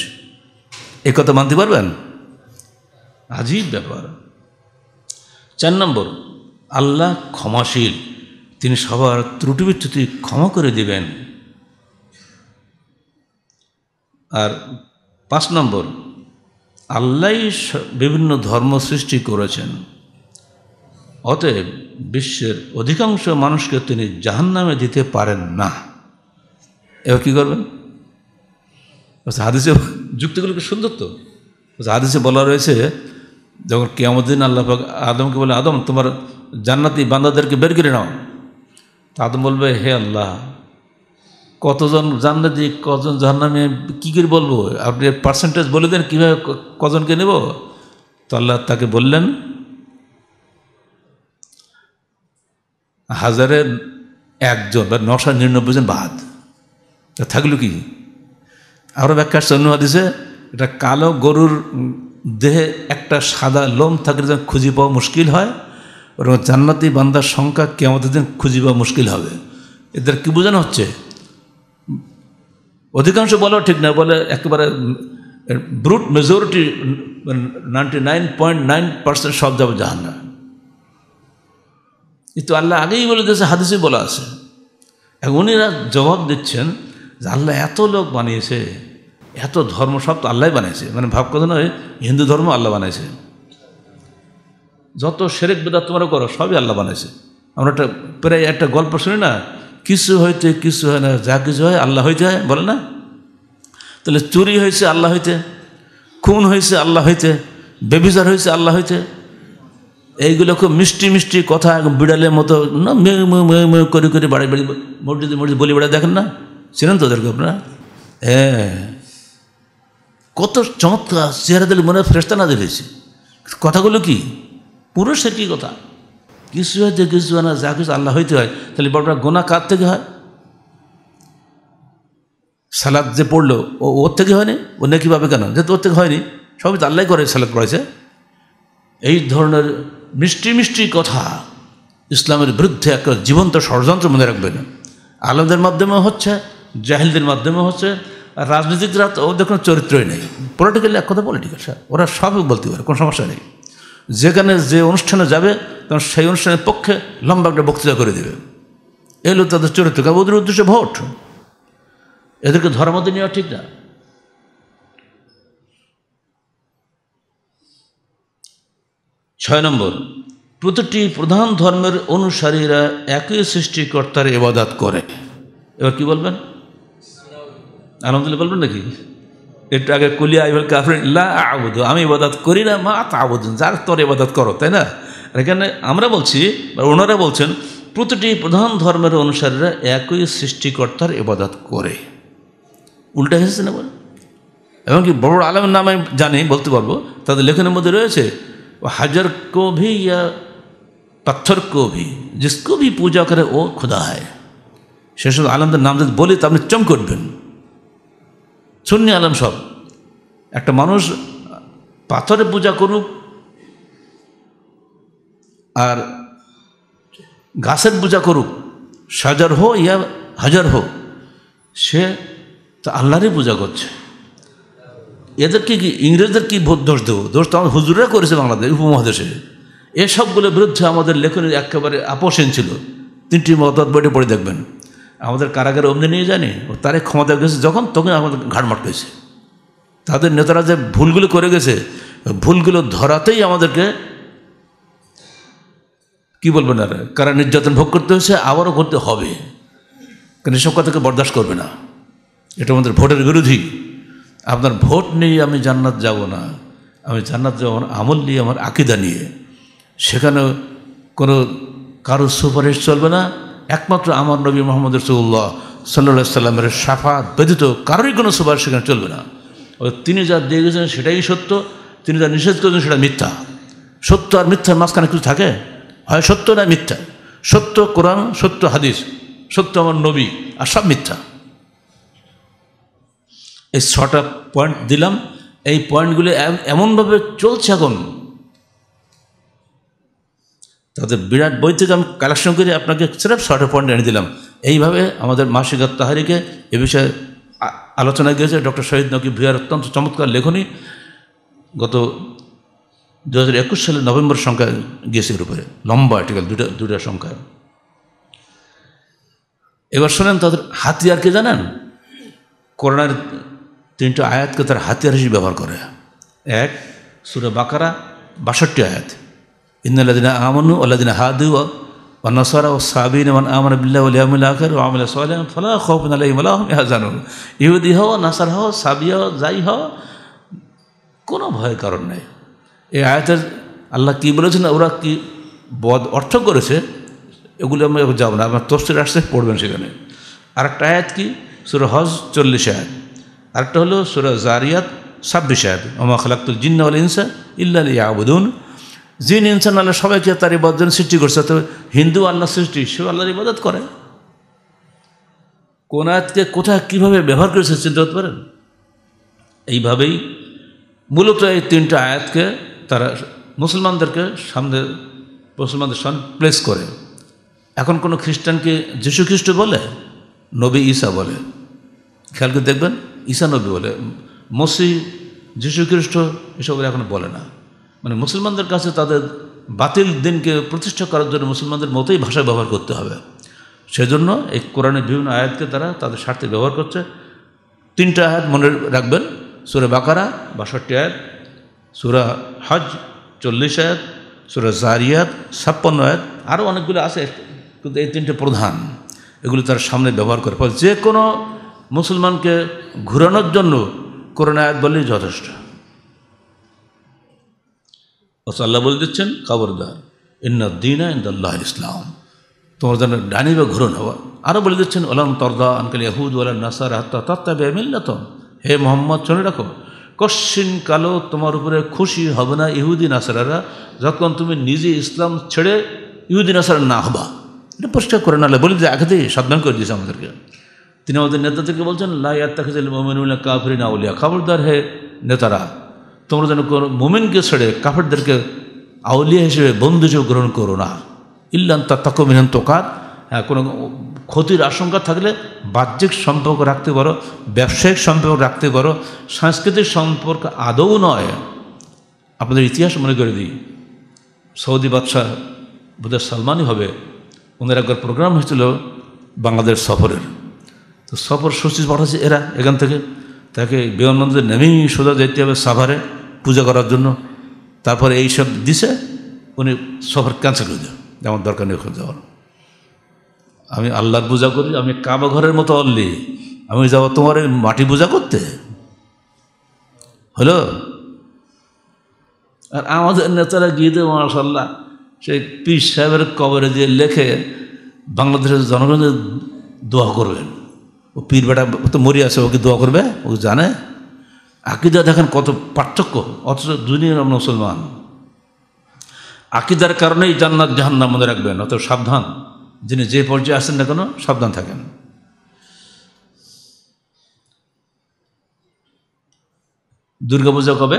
এ কথা মানতে পারবেন আজিব ব্যাপার চার নম্বর আল্লাহ ক্ষমাশীল তিনি সবার ত্রুটি বিচ্যুতি ক্ষমা করে দিবেন আর পাঁচ নম্বর আল্লাহ বিভিন্ন ধর্ম সৃষ্টি করেছেন অতএব বিশ্বের অধিকাংশ মানুষকে তিনি জাহান নামে দিতে পারেন না এবার কী করবেন আচ্ছা, হাদিসে যুক্তিগুলোকে সুন্দর তো আচ্ছা, হাদিসে বলা রয়েছে যখন কেয়ামুদ্দিন আল্লাহ আদমকে বলে আদম তোমার জান্নাতি বান্দাদেরকে বের করে নাও আদম বলবে হে আল্লাহ কতজন জানলে যে কজন জাহান্নামে কী করে বলবো আপনি পার্সেন্টেজ বলে দেন কীভাবে কজনকে নেব তো আল্লাহ তাকে বললেন হাজারে একজন বা নশো নিরানব্বই জন বাদ থাকলো কি আরও ব্যাখ্যা অন্য দিছে এটা কালো গরুর দেহে একটা সাদা লোম থাকলে যেন খুঁজে পাওয়া মুশকিল হয় বরং জান্নাতি বান্দার সংখ্যা আমাদের দিন খুঁজিবা মুশকিল হবে এদের কি বোঝানো হচ্ছে অধিকাংশ বলেও ঠিক না বলে একেবারে brute majority ninety nine point nine percent সব যাবে জাহান না কিন্তু আল্লাহ আগেই বলে দিয়েছে হাদিসে বলা আছে এবং উনিরা জবাব দিচ্ছেন যে আল্লাহ এত লোক বানিয়েছে এত ধর্ম সব তো আল্লাহ বানিয়েছে মানে ভাব কথা নয় হিন্দু ধর্ম আল্লাহ বানিয়েছে যত সেরেক বেদা তোমার করো সবই আল্লাহ বানাইছে আমরা একটা প্রায় একটা গল্প শুনি না কিছু হইতে কিছু হয় না যা কিছু হয় আল্লাহ হইতে হয় বলে না তাহলে চুরি হয়েছে আল্লাহ হইতে খুন হয়েছে আল্লাহ হইতে বেবিচার হয়েছে আল্লাহ হইতে এইগুলো খুব মিষ্টি মিষ্টি কথা বিড়ালের মতো না মেয়ে মেয়ে মে করে করে বাড়ি বাড়ি মসজিদে মসজিদ বলি বেড়া দেখেন না চিনেন তো ওদেরকে আপনারা হ্যাঁ কত চমৎকার চেহারা দিলে মনে হয় ফ্রেস্তা না দিলেছে কথাগুলো কি পুরুষের কি কথা কিছু হয়তো কিছু হয় না যা কিছু আল্লাহ হইতে হয় তাহলে বড় গোনা কার থেকে হয় সালাদ যে পড়লো ও ওর থেকে হয়নি ও নাকি পাবে কেন যেহেতু ওর থেকে হয়নি সবই তো আল্লাহ করে সালাদ পড়েছে এই ধরনের মিষ্টি মিষ্টি কথা ইসলামের বিরুদ্ধে একটা জীবন্ত ষড়যন্ত্র মনে রাখবেন আলমদের মাধ্যমে হচ্ছে জাহিলদের মাধ্যমে হচ্ছে আর রাজনীতিকরা তো ওদের কোনো চরিত্রই নেই পলিটিক্যালি এক কথা পলিটিক্যাল ওরা সবই বলতে পারে কোনো সমস্যা নেই যেখানে যে অনুষ্ঠানে যাবে তখন সেই অনুষ্ঠানের পক্ষে লম্বা একটা বক্তৃতা করে দেবে এলো তাদের চরিত্র কাবু ওদের উদ্দেশ্য ভোট এদেরকে ধর্মতে নেওয়া ঠিক না ছয় নম্বর প্রতিটি প্রধান ধর্মের অনুসারীরা একই সৃষ্টিকর্তার এবাদাত করে এবার কি বলবেন আলহামদুলিল্লাহ বলবেন নাকি একটু আগে কুলিয়া ইবুল কাফরিন লা আমি ইবাদত করি না মা তা আবুদুন যার তোর ইবাদত করো তাই না এখানে আমরা বলছি বা ওনারা বলছেন প্রতিটি প্রধান ধর্মের অনুসারীরা একই সৃষ্টিকর্তার ইবাদত করে উল্টা হয়েছে না বলে এমনকি বড় আলমের নামে জানি বলতে পারবো তাদের লেখনের মধ্যে রয়েছে হাজার কভি ইয়া পাথর কভি জিসকো পূজা করে ও খোদা হয় সেসব আলমদের নাম যদি বলি তো আপনি চমক উঠবেন সুন্নি আলেম সব একটা মানুষ পাথরে পূজা করুক আর গাছের পূজা করুক সাজার হো ইয়া হাজার হোক সে তা আল্লাহরই পূজা করছে এদের কি ইংরেজদের কি দোষ দেবো দোষ তো আমার হুজুরা করেছে বাংলাদেশ উপমহাদেশে এসবগুলোর বিরুদ্ধে আমাদের লেখনের একেবারে আপোষণ ছিল তিনটি মতামত বইটি পড়ে দেখবেন আমাদের কারাগারে অমনি নিয়ে জানি ও তারে ক্ষমতা গেছে যখন তখন আমাদের ঘাড় মারতেছে তাদের নেতারা যে ভুলগুলো করে গেছে ভুলগুলো ধরাতেই আমাদেরকে কি বলবেন আর কারা নির্যাতন ভোগ করতে হয়েছে আবারও করতে হবে কেন এসব কথাকে বরদাস্ত করবে না এটা আমাদের ভোটের বিরোধী আপনার ভোট নিয়ে আমি জান্নাত যাব না আমি জান্নাত যাব না আমল নিয়ে আমার আকিদা নিয়ে সেখানে কোনো কারো সুপারিশ চলবে না একমাত্র আমার নবী মোহাম্মদ রসুল্লাহ সাল্লা সাল্লামের সাফা ব্যতীত কারোরই কোনো সুপার সেখানে চলবে না তিনি যা দিয়ে গেছেন সেটাই সত্য তিনি যা নিষেধ করেছেন সেটা মিথ্যা সত্য আর মিথ্যার মাঝখানে কিছু থাকে হয় সত্য না মিথ্যা সত্য কোরআন সত্য হাদিস সত্য আমার নবী আর সব মিথ্যা এই ছটা পয়েন্ট দিলাম এই পয়েন্টগুলি এমনভাবে চলছে এখন তাদের বিরাট বই থেকে আমি কালেকশন করে আপনাকে সিরেফ শর্টে পয়েন্ট এনে দিলাম এইভাবে আমাদের মাসিক তাহারিকে এ বিষয়ে আলোচনা গিয়েছে ডক্টর শহীদ নকি ভিয়ার অত্যন্ত চমৎকার লেখনী গত দু হাজার একুশ সালে নভেম্বর সংখ্যায় গিয়েছে এর উপরে লম্বা আর্টিকেল দুটা দুটা সংখ্যা এবার শোনেন তাদের হাতিয়ার জানেন করোনার তিনটা আয়াতকে তার হাতিয়ার হিসেবে ব্যবহার করে এক সুরে বাকারা বাষট্টি আয়াত ইন্দিনা আমনু আল্লাদিন হাদু ونصر والصابين من آمن بالله واليوم الآخر وعمل صالحا فلا خوف عليهم সাবি যাই হও কোনো ভয়ের কারণ নেই এই আয়াতের আল্লাহ কী বলেছেন ওরা কি বদ অর্থ করেছে এগুলো আমি যাব না আপনার তস্তির আসতে পড়বেন সেখানে আরেকটা আয়াত কি সুর হজ চল্লিশ আয়াত আরেকটা হলো সুরা জারিয়াত ছাব্বিশ আয়াত ওমা খালাক্তুল জিন্না ইনসা ইল্লা আবুদুন জিন ইনসান আল্লাহ মানে সবাইকে তার ইবাদত সৃষ্টি করছে তো হিন্দু আল্লাহ সৃষ্টি সেও আল্লাহর ইবাদত করে কোন আয়াতকে কোথায় কীভাবে ব্যবহার করেছে চিন্তা করতে পারেন এইভাবেই মূলত এই তিনটা আয়াতকে তারা মুসলমানদেরকে সামনে মুসলমানদের সামনে প্লেস করে এখন কোনো খ্রিস্টানকে যীশু খ্রিস্ট বলে নবী ঈসা বলে খেয়াল করে দেখবেন ঈসা নবী বলে মসি যীশু খ্রিস্ট এসব এখন বলে না মানে মুসলমানদের কাছে তাদের বাতিল দিনকে প্রতিষ্ঠা করার জন্য মুসলমানদের মতোই ভাষা ব্যবহার করতে হবে সেজন্য এই কোরআনের বিভিন্ন আয়াতকে তারা তাদের স্বার্থে ব্যবহার করছে তিনটা আয়াত মনে রাখবেন সুরে বাকারা বাষট্টি আয়াত সুরা হজ চল্লিশ আয়াত সুরা জারিয়াত ছাপ্পান্ন আয়াত আরও অনেকগুলো আছে কিন্তু এই তিনটে প্রধান এগুলো তার সামনে ব্যবহার করে ফলে যে কোনো মুসলমানকে ঘুরানোর জন্য করোনা আয়াত বললেই যথেষ্ট আল্লাহ বলে দিচ্ছেন খবরদার ইন্না দিনা আল্লাহ ইসলাম তোমার যেন ডানি বা ঘুরন হওয়া আরও বলে দিচ্ছেন ওলাম তর্দা আনকাল ইহুদ ওয়ালা নাসার হাত্তা তাত্তা বেমিল্লাতন হে মোহাম্মদ শুনে রাখো কশ্চিন কালো তোমার উপরে খুশি হবে না ইহুদি নাসারারা যখন তুমি নিজে ইসলাম ছেড়ে ইহুদি নাসারা না হবা এটা পরিষ্কার করে নাহলে বলে দিয়ে আঘাতে সাবধান করে দিয়েছে আমাদেরকে তিনি আমাদের নেতাদেরকে বলছেন লাইয়াত্তাখিল মোমিনুল্লাহ কাফরিনা উলিয়া খবরদার হে নেতারা তোমরা যেন কোনো মোমেনকে ছেড়ে কাফেরদেরকে আউলিয়া হিসেবে বন্ধুযোগ গ্রহণ করো না ইল্লান তা তাকো মিনান কাজ হ্যাঁ কোনো ক্ষতির আশঙ্কা থাকলে বাহ্যিক সম্পর্ক রাখতে পারো ব্যবসায়িক সম্পর্ক রাখতে পারো সাংস্কৃতিক সম্পর্ক আদৌ নয় আপনাদের ইতিহাস মনে করে দিই সৌদি বাদশাহ বোধহয় সালমানই হবে ওনার একবার প্রোগ্রাম হয়েছিল বাংলাদেশ সফরের তো সফর সূচি পাঠাচ্ছে এরা এখান থেকে তাকে বিমানবন্দরে নেমেই সোজা যেতে হবে সাভারে পূজা করার জন্য তারপরে এইসব দিছে উনি সফর ক্যান্সেল হয়ে যায় যেমন দরকার নেই ওখানে যাওয়ার আমি আল্লাহর পূজা করি আমি কাবা ঘরের মতো অল্লি আমি যাব তোমার মাটি পূজা করতে হলো আর আমাদের নেতারা গিয়ে মার্শাল্লাহ সেই পীর সাহেবের কবরে যে লেখে বাংলাদেশের জনগণের দোয়া করবেন ও পীর বেটা তো মরিয়াছে ওকে দোয়া করবে ও জানে আকিদা দেখেন কত পার্থক্য অথচ দুনিয়ার মুসলমান আকিদার কারণেই জান্নাত নাম মনে রাখবেন অত সাবধান যিনি যে পর্যায়ে আসেন না কেন সাবধান থাকেন দুর্গাপূজা কবে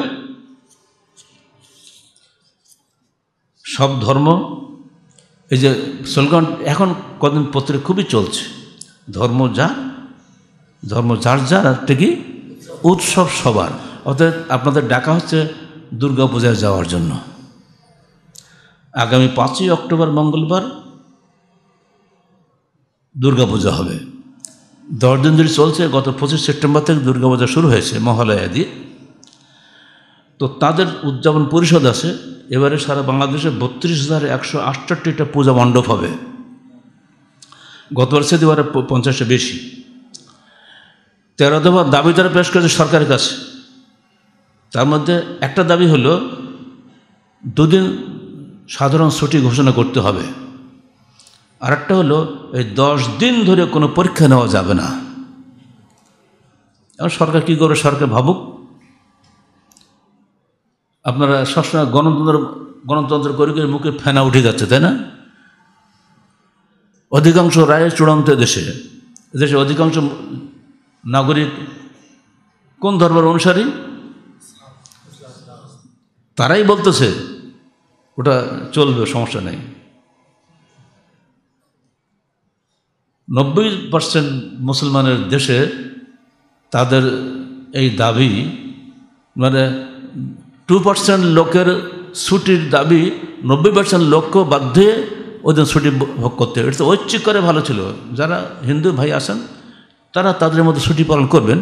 সব ধর্ম এই যে স্লোগান এখন কদিন পত্রে খুবই চলছে ধর্ম যা ধর্ম যার যার আর কি উৎসব সবার অর্থাৎ আপনাদের ডাকা হচ্ছে দুর্গাপূজায় যাওয়ার জন্য আগামী পাঁচই অক্টোবর মঙ্গলবার দুর্গাপূজা হবে দশ দিন ধরে চলছে গত পঁচিশ সেপ্টেম্বর থেকে দুর্গাপূজা শুরু হয়েছে মহালয়া দিয়ে তো তাদের উদযাপন পরিষদ আছে এবারে সারা বাংলাদেশে বত্রিশ হাজার একশো আটষট্টিটা পূজা মণ্ডপ হবে গতবার সেদিবারে পঞ্চাশে বেশি তেরো দফা দাবি তারা পেশ করেছে সরকারের কাছে তার মধ্যে একটা দাবি হলো দুদিন সাধারণ ছুটি ঘোষণা করতে হবে আর একটা হলো এই দশ দিন ধরে কোনো পরীক্ষা নেওয়া যাবে না এবং সরকার কী করবে সরকার ভাবুক আপনারা সবসময় গণতন্ত্র গণতন্ত্র করে করে মুখে ফেনা উঠে যাচ্ছে তাই না অধিকাংশ রায় চূড়ান্ত দেশে দেশে অধিকাংশ নাগরিক কোন ধর্মের অনুসারী তারাই বলতেছে ওটা চলবে সমস্যা নেই নব্বই পার্সেন্ট মুসলমানের দেশে তাদের এই দাবি মানে টু পার্সেন্ট লোকের ছুটির দাবি নব্বই পার্সেন্ট লোককে বাধ্যে ওদের ছুটি ভোগ করতে হবে এটা ঐচ্ছিক করে ভালো ছিল যারা হিন্দু ভাই আসেন তারা তাদের মধ্যে ছুটি পালন করবেন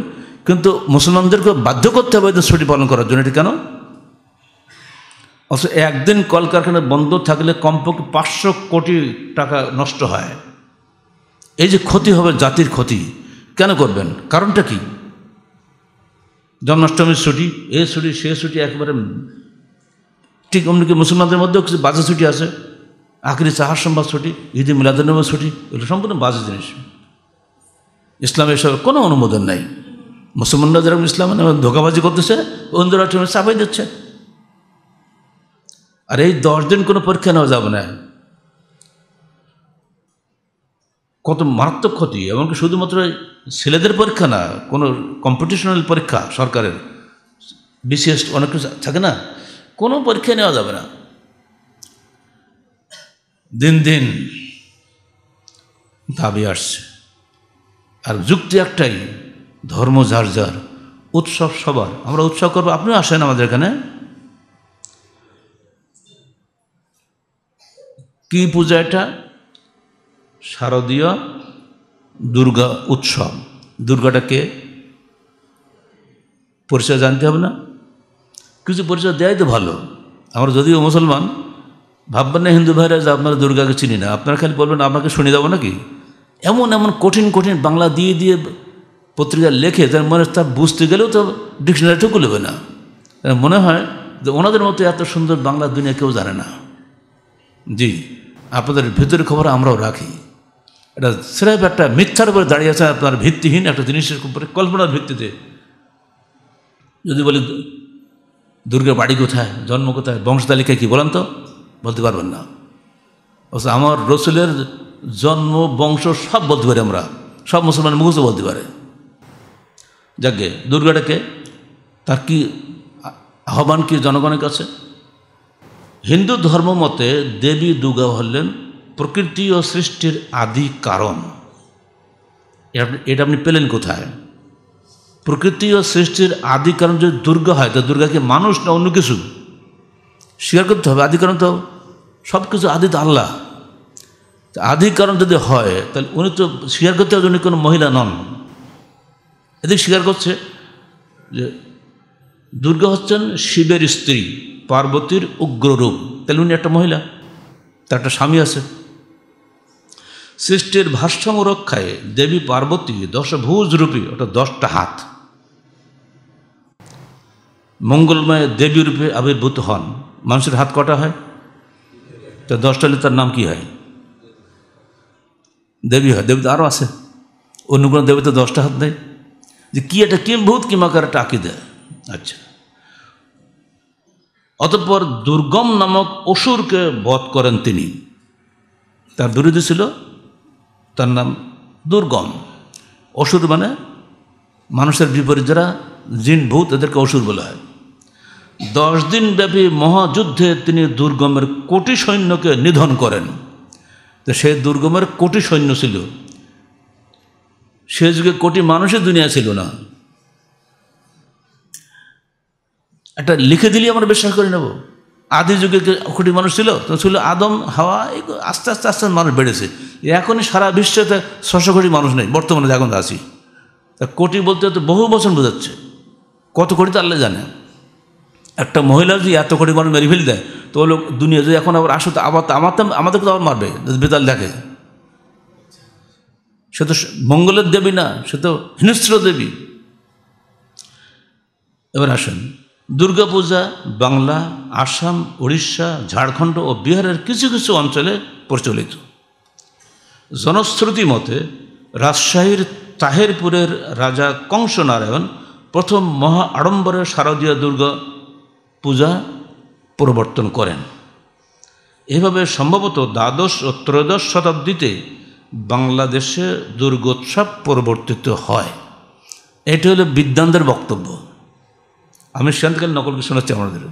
কিন্তু মুসলমানদেরকে বাধ্য করতে হবে এদের ছুটি পালন করার জন্য এটি কেন অথচ একদিন কলকারখানা বন্ধ থাকলে কমপক্ষে পাঁচশো কোটি টাকা নষ্ট হয় এই যে ক্ষতি হবে জাতির ক্ষতি কেন করবেন কারণটা কি জন্মাষ্টমীর ছুটি এ ছুটি সে ছুটি একবারে ঠিক কি মুসলমানদের মধ্যেও কিছু বাজে ছুটি আছে আখরি চাহার সম্ভব ছুটি ঈদে মিলাদের ছুটি এগুলো সম্পূর্ণ বাজে জিনিস ইসলামে এসব কোনো অনুমোদন নাই মুসলমানরা যেরকম ইসলাম মানে ধোকাবাজি করতেছে অন্যরা মানে চাপাই দিচ্ছে আর এই দশ দিন কোনো পরীক্ষা নেওয়া যাবে না কত মারাত্মক ক্ষতি এমনকি শুধুমাত্র ছেলেদের পরীক্ষা না কোনো কম্পিটিশনাল পরীক্ষা সরকারের বিশেষ অনেক কিছু থাকে না কোনো পরীক্ষা নেওয়া যাবে না দিন দিন দাবি আসছে আর যুক্তি একটাই ধর্ম যার যার উৎসব সবার আমরা উৎসব করবো আপনিও আসেন আমাদের এখানে কি পূজা এটা শারদীয় দুর্গা উৎসব দুর্গাটাকে পরিচয় জানতে হবে না কিছু পরিচয় দেয় তো ভালো আমরা যদিও মুসলমান ভাববেন না হিন্দু ভাইরা যে আপনারা দুর্গাকে চিনি না আপনারা খালি বলবেন আমাকে শুনে দেবো নাকি এমন এমন কঠিন কঠিন বাংলা দিয়ে দিয়ে পত্রিকা লেখে তার মনে তা বুঝতে গেলেও তো ডিকশনারি খুলবে হবে না মনে হয় যে ওনাদের মতো এত সুন্দর বাংলা দুনিয়া কেউ জানে না জি আপনাদের ভিতরের খবর আমরাও রাখি এটা সেরাপ একটা মিথ্যার উপরে দাঁড়িয়ে আছে আপনার ভিত্তিহীন একটা জিনিসের উপরে কল্পনার ভিত্তিতে যদি বলি দুর্গের বাড়ি কোথায় জন্ম কোথায় বংশতালিকায় কী বলেন তো বলতে পারবেন না অবশ্য আমার রসুলের জন্ম বংশ সব বলতে পারি আমরা সব মুসলমান মুখস্থ বলতে পারে যাকে দুর্গাটাকে তার কি আহ্বান কি জনগণের কাছে হিন্দু ধর্ম মতে দেবী দুর্গা হলেন প্রকৃতি ও সৃষ্টির আদি কারণ এটা আপনি পেলেন কোথায় প্রকৃতি ও সৃষ্টির আদি কারণ যদি দুর্গা হয় তো দুর্গাকে মানুষ না অন্য কিছু স্বীকার করতে হবে আদি কারণ তো সব কিছু আদিত আল্লাহ আদি কারণ যদি হয় তাহলে উনি তো স্বীকার করতে হবে উনি কোনো মহিলা নন এদিক স্বীকার করছে যে দুর্গা হচ্ছেন শিবের স্ত্রী পার্বতীর উগ্ররূপ তাহলে উনি একটা মহিলা তার একটা স্বামী আছে সৃষ্টির ভারসাম্য রক্ষায় দেবী পার্বতী দশভুজ রূপী ওটা দশটা হাত মঙ্গলময় দেবী রূপে আবির্ভূত হন মানুষের হাত কটা হয় তা দশটা তার নাম কি হয় দেবী হয় তো আরও আছে অন্য কোনো তো দশটা হাত দেয় যে কি এটা কিম্ভূত কিমাকার টাকি দেয় আচ্ছা অতঃপর দুর্গম নামক অসুরকে বধ করেন তিনি তার বিরোধী ছিল তার নাম দুর্গম অসুর মানে মানুষের বিপরীত যারা জিন ভূত এদেরকে অসুর বলা হয় দশ দিনব্যাপী মহাযুদ্ধে তিনি দুর্গমের কোটি সৈন্যকে নিধন করেন তো সে দুর্গমের কোটি সৈন্য ছিল সে যুগে কোটি মানুষের দুনিয়া ছিল না একটা লিখে দিলেই আমরা বিশ্বাস করে নেব আদি যুগে কোটি মানুষ ছিল তো ছিল আদম হাওয়া আস্তে আস্তে আস্তে মানুষ বেড়েছে এখন সারা বিশ্বতে ছশো কোটি মানুষ নেই বর্তমানে এখন আছি তা কোটি বলতে তো বহু বছর বোঝাচ্ছে কত কোটি তো আল্লাহ জানে একটা মহিলা যদি এত কোটি মানুষ মেরে ফেলে দেয় তো লোক দুনিয়া যদি এখন আবার আসো তো আবার আমার তো আমাদেরকে তো আবার মারবে বেতাল দেখে সে তো মঙ্গলের দেবী না সে তো হিংস্র দেবী এবার আসেন দুর্গাপূজা বাংলা আসাম উড়িষ্যা ঝাড়খণ্ড ও বিহারের কিছু কিছু অঞ্চলে প্রচলিত জনশ্রুতি মতে রাজশাহীর তাহেরপুরের রাজা কংসনারায়ণ প্রথম মহা আড়ম্বরের শারদীয় দুর্গা পূজা প্রবর্তন করেন এভাবে সম্ভবত দ্বাদশ ও ত্রয়োদশ শতাব্দীতে বাংলাদেশে দুর্গোৎসব পরিবর্তিত হয় এটি হলো বিদ্যানদের বক্তব্য আমি সেখান নকল কি শোনাচ্ছি আমাদের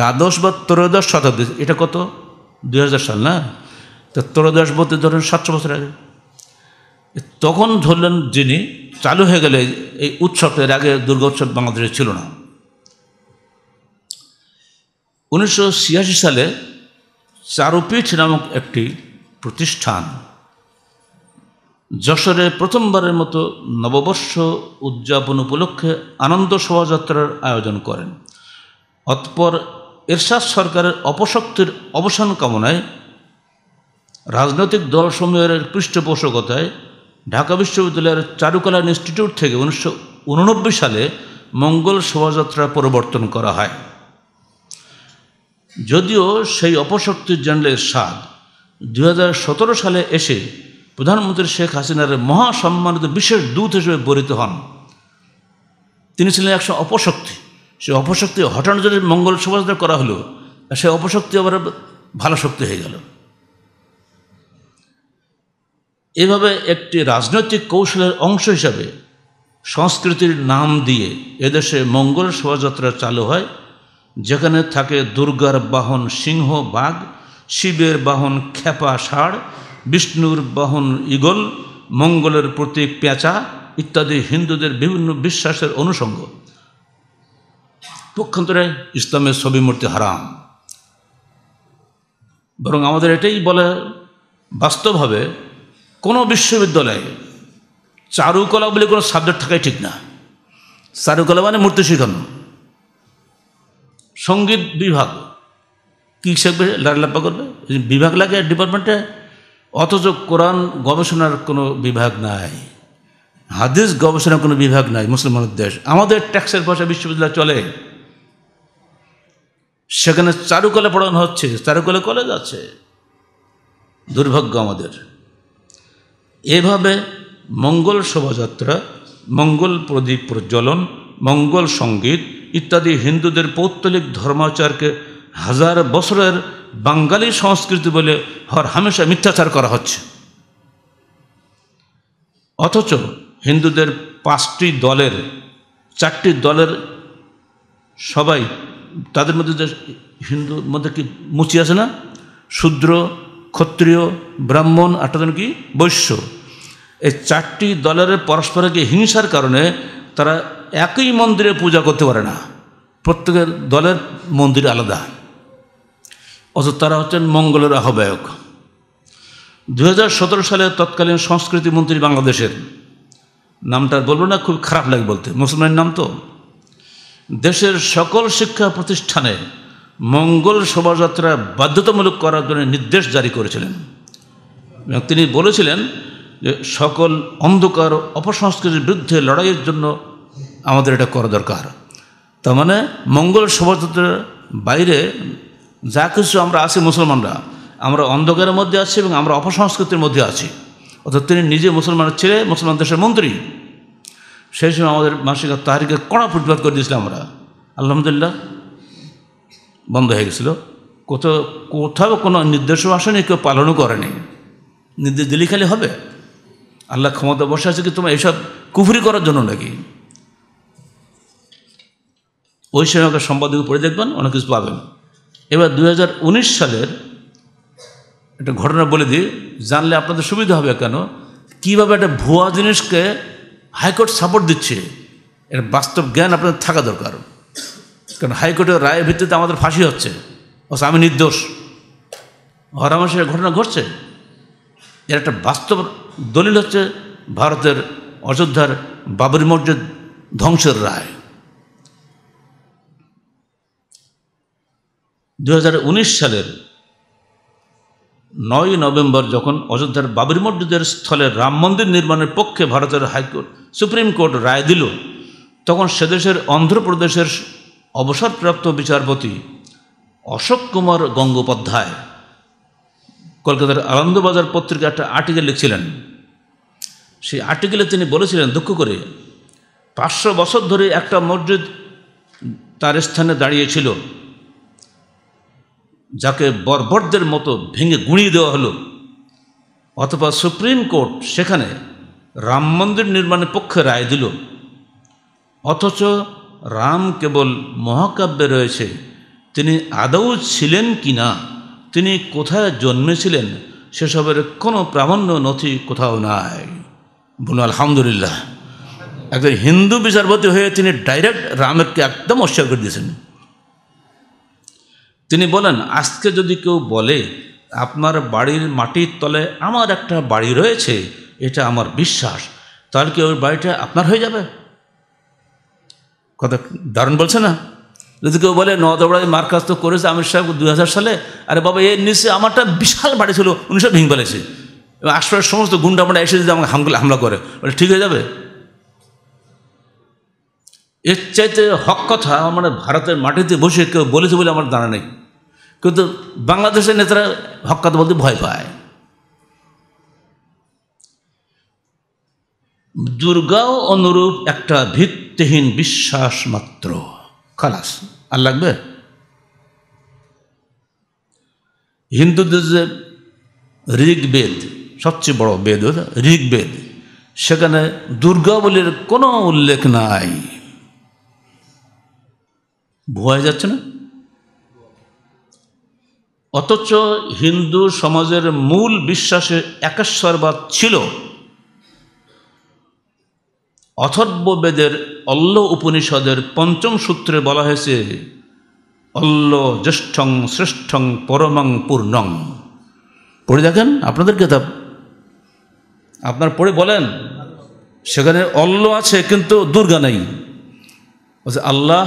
দ্বাদশ বা ত্রয়োদশ শতাব্দী এটা কত দুই সাল না তো ত্রয়োদশ বলতে ধরেন সাতশো বছর আগে তখন ধরলেন যিনি চালু হয়ে গেলে এই উৎসবের আগে দুর্গোৎসব বাংলাদেশে ছিল না উনিশশো সালে চারুপীঠ নামক একটি প্রতিষ্ঠান যশোরে প্রথমবারের মতো নববর্ষ উদযাপন উপলক্ষে আনন্দ শোভাযাত্রার আয়োজন করেন অতপর এরশাদ সরকারের অপশক্তির অবসান কামনায় রাজনৈতিক দলসমূহের পৃষ্ঠপোষকতায় ঢাকা বিশ্ববিদ্যালয়ের চারুকলা ইনস্টিটিউট থেকে উনিশশো সালে মঙ্গল শোভাযাত্রা পরিবর্তন করা হয় যদিও সেই অপশক্তির জানলে স্বাদ দু সালে এসে প্রধানমন্ত্রী শেখ হাসিনার মহাসম্মানিত বিশেষ দূত হিসেবে বরিত হন তিনি ছিলেন একশো অপশক্তি সে অপশক্তি হটানোর জন্য মঙ্গল শোভাযাত্রা করা হলো সে অপশক্তি আবার ভালো শক্তি হয়ে গেল এভাবে একটি রাজনৈতিক কৌশলের অংশ হিসাবে সংস্কৃতির নাম দিয়ে এদেশে মঙ্গল শোভাযাত্রা চালু হয় যেখানে থাকে দুর্গার বাহন সিংহ বাঘ শিবের বাহন খেপা ষাড় বিষ্ণুর বাহন ইগল মঙ্গলের প্রতীক পেঁচা ইত্যাদি হিন্দুদের বিভিন্ন বিশ্বাসের অনুষঙ্গ পক্ষান্তরে ইসলামের ছবি মূর্তি হারাম বরং আমাদের এটাই বলে বাস্তবভাবে কোনো বিশ্ববিদ্যালয়ে চারুকলা বলে কোনো সাবজেক্ট থাকাই ঠিক না চারুকলা মানে মূর্তি শিখানো সঙ্গীত বিভাগ কি শিখবে লাড়লাপ্পা করবে বিভাগ লাগে ডিপার্টমেন্টে অথচ কোরআন গবেষণার কোনো বিভাগ নাই হাদিস গবেষণার কোনো বিভাগ নাই মুসলমানের দেশ আমাদের ট্যাক্সের ভাষা বিশ্ববিদ্যালয় চলে সেখানে চারুকলা পড়ানো হচ্ছে চারুকলা কলেজ আছে দুর্ভাগ্য আমাদের এভাবে মঙ্গল শোভাযাত্রা মঙ্গল প্রদীপ প্রজ্বলন মঙ্গল সঙ্গীত ইত্যাদি হিন্দুদের পৌত্তলিক ধর্মাচারকে হাজার বছরের বাঙালি সংস্কৃতি বলে হর হামেশা মিথ্যাচার করা হচ্ছে অথচ হিন্দুদের পাঁচটি দলের চারটি দলের সবাই তাদের মধ্যে যে হিন্দুর মধ্যে কি মুচি আছে না শূদ্র ক্ষত্রিয় ব্রাহ্মণ আটজন কি বৈশ্য এই চারটি দলের পরস্পরকে হিংসার কারণে তারা একই মন্দিরে পূজা করতে পারে না প্রত্যেকের দলের মন্দির আলাদা অথচ তারা হচ্ছেন মঙ্গলের আহ্বায়ক দু হাজার সালে তৎকালীন সংস্কৃতি মন্ত্রী বাংলাদেশের নামটা বলবো না খুব খারাপ লাগে বলতে মুসলমানের নাম তো দেশের সকল শিক্ষা প্রতিষ্ঠানে মঙ্গল শোভাযাত্রা বাধ্যতামূলক করার জন্য নির্দেশ জারি করেছিলেন এবং তিনি বলেছিলেন যে সকল অন্ধকার অপসংস্কৃতির বিরুদ্ধে লড়াইয়ের জন্য আমাদের এটা করা দরকার তার মানে মঙ্গল শোভাযাত্রার বাইরে যা কিছু আমরা আছি মুসলমানরা আমরা অন্ধকারের মধ্যে আছি এবং আমরা অপসংস্কৃতির মধ্যে আছি অর্থাৎ তিনি নিজে মুসলমানের ছেলে মুসলমান দেশের মন্ত্রী সেই সময় আমাদের মানসিক তাহারিকে কড়া প্রতিবাদ করে দিয়েছিল আমরা আলহামদুলিল্লাহ বন্ধ হয়ে গেছিল কোথাও কোথাও কোনো নির্দেশও আসেনি কেউ পালনও করেনি নির্দেশ দিলেই খালি হবে আল্লাহ ক্ষমতা বসে আছে কি তোমার এইসব কুফরি করার জন্য নাকি ওই সময় সময়কার সম্পাদক পড়ে দেখবেন অনেক কিছু পাবেন এবার দু সালের একটা ঘটনা বলে দিই জানলে আপনাদের সুবিধা হবে কেন কীভাবে একটা ভুয়া জিনিসকে হাইকোর্ট সাপোর্ট দিচ্ছে এর বাস্তব জ্ঞান আপনাদের থাকা দরকার কারণ হাইকোর্টের রায়ের ভিত্তিতে আমাদের ফাঁসি হচ্ছে অথচ আমি নির্দোষ হরামাসের ঘটনা ঘটছে এর একটা বাস্তব দলিল হচ্ছে ভারতের অযোধ্যার বাবরি মসজিদ ধ্বংসের রায় দু সালের নয় নভেম্বর যখন অযোধ্যার বাবরি মসজিদের স্থলে রাম মন্দির নির্মাণের পক্ষে ভারতের হাইকোর্ট সুপ্রিম কোর্ট রায় দিল তখন সেদেশের অন্ধ্রপ্রদেশের অবসরপ্রাপ্ত বিচারপতি অশোক কুমার গঙ্গোপাধ্যায় কলকাতার আনন্দবাজার পত্রিকা একটা আর্টিকেল লিখছিলেন সেই আর্টিকেলে তিনি বলেছিলেন দুঃখ করে পাঁচশো বছর ধরে একটা মসজিদ তার স্থানে দাঁড়িয়েছিল যাকে বর্বরদের মতো ভেঙে গুঁড়িয়ে দেওয়া হলো অথবা সুপ্রিম কোর্ট সেখানে রাম মন্দির নির্মাণের পক্ষে রায় দিল অথচ রাম কেবল মহাকাব্যে রয়েছে তিনি আদৌ ছিলেন কি না তিনি কোথায় জন্মেছিলেন সেসবের কোনো প্রামাণ্য নথি কোথাও নাই বলুন আলহামদুলিল্লাহ একজন হিন্দু বিচারপতি হয়ে তিনি ডাইরেক্ট রামেরকে একদম অস্বীকার করে দিয়েছেন তিনি বলেন আজকে যদি কেউ বলে আপনার বাড়ির মাটির তলে আমার একটা বাড়ি রয়েছে এটা আমার বিশ্বাস তাহলে কি ওই বাড়িটা আপনার হয়ে যাবে কথা দারুণ বলছে না যদি কেউ বলে নদবড়ায় মার্কাজ তো করেছে আমির সাহেব দুই সালে আরে বাবা এর নিচে আমারটা বিশাল বাড়ি ছিল উনি সব ভেঙে ফেলেছে আশপাশের সমস্ত গুন্ডা আমরা এসে যদি আমাকে হামলা হামলা করে বলে ঠিক হয়ে যাবে এর চাইতে হক কথা আমার মানে ভারতের মাটিতে বসে কেউ বলেছে বলে আমার দাঁড়া নেই কিন্তু বাংলাদেশের নেতারা হকাত বলতে ভয় পায় দুর্গাও অনুরূপ একটা ভিত্তিহীন বিশ্বাস মাত্র খালাস আর লাগবে হিন্দুদের যে ঋগ্বেদ সবচেয়ে বড় বেদ ঋগ্বেদ সেখানে দুর্গা বলির কোনো উল্লেখ নাই ভয় যাচ্ছে না অথচ হিন্দু সমাজের মূল বিশ্বাসে একেশ্বরবাদ ছিল অথর্ববেদের অল্ল উপনিষদের পঞ্চম সূত্রে বলা হয়েছে অল্ল জ্যেষ্ঠং শ্রেষ্ঠং পরমং পূর্ণং পড়ে দেখেন আপনাদের কেতাব আপনার পড়ে বলেন সেখানে অল্ল আছে কিন্তু দুর্গা নাই আল্লাহ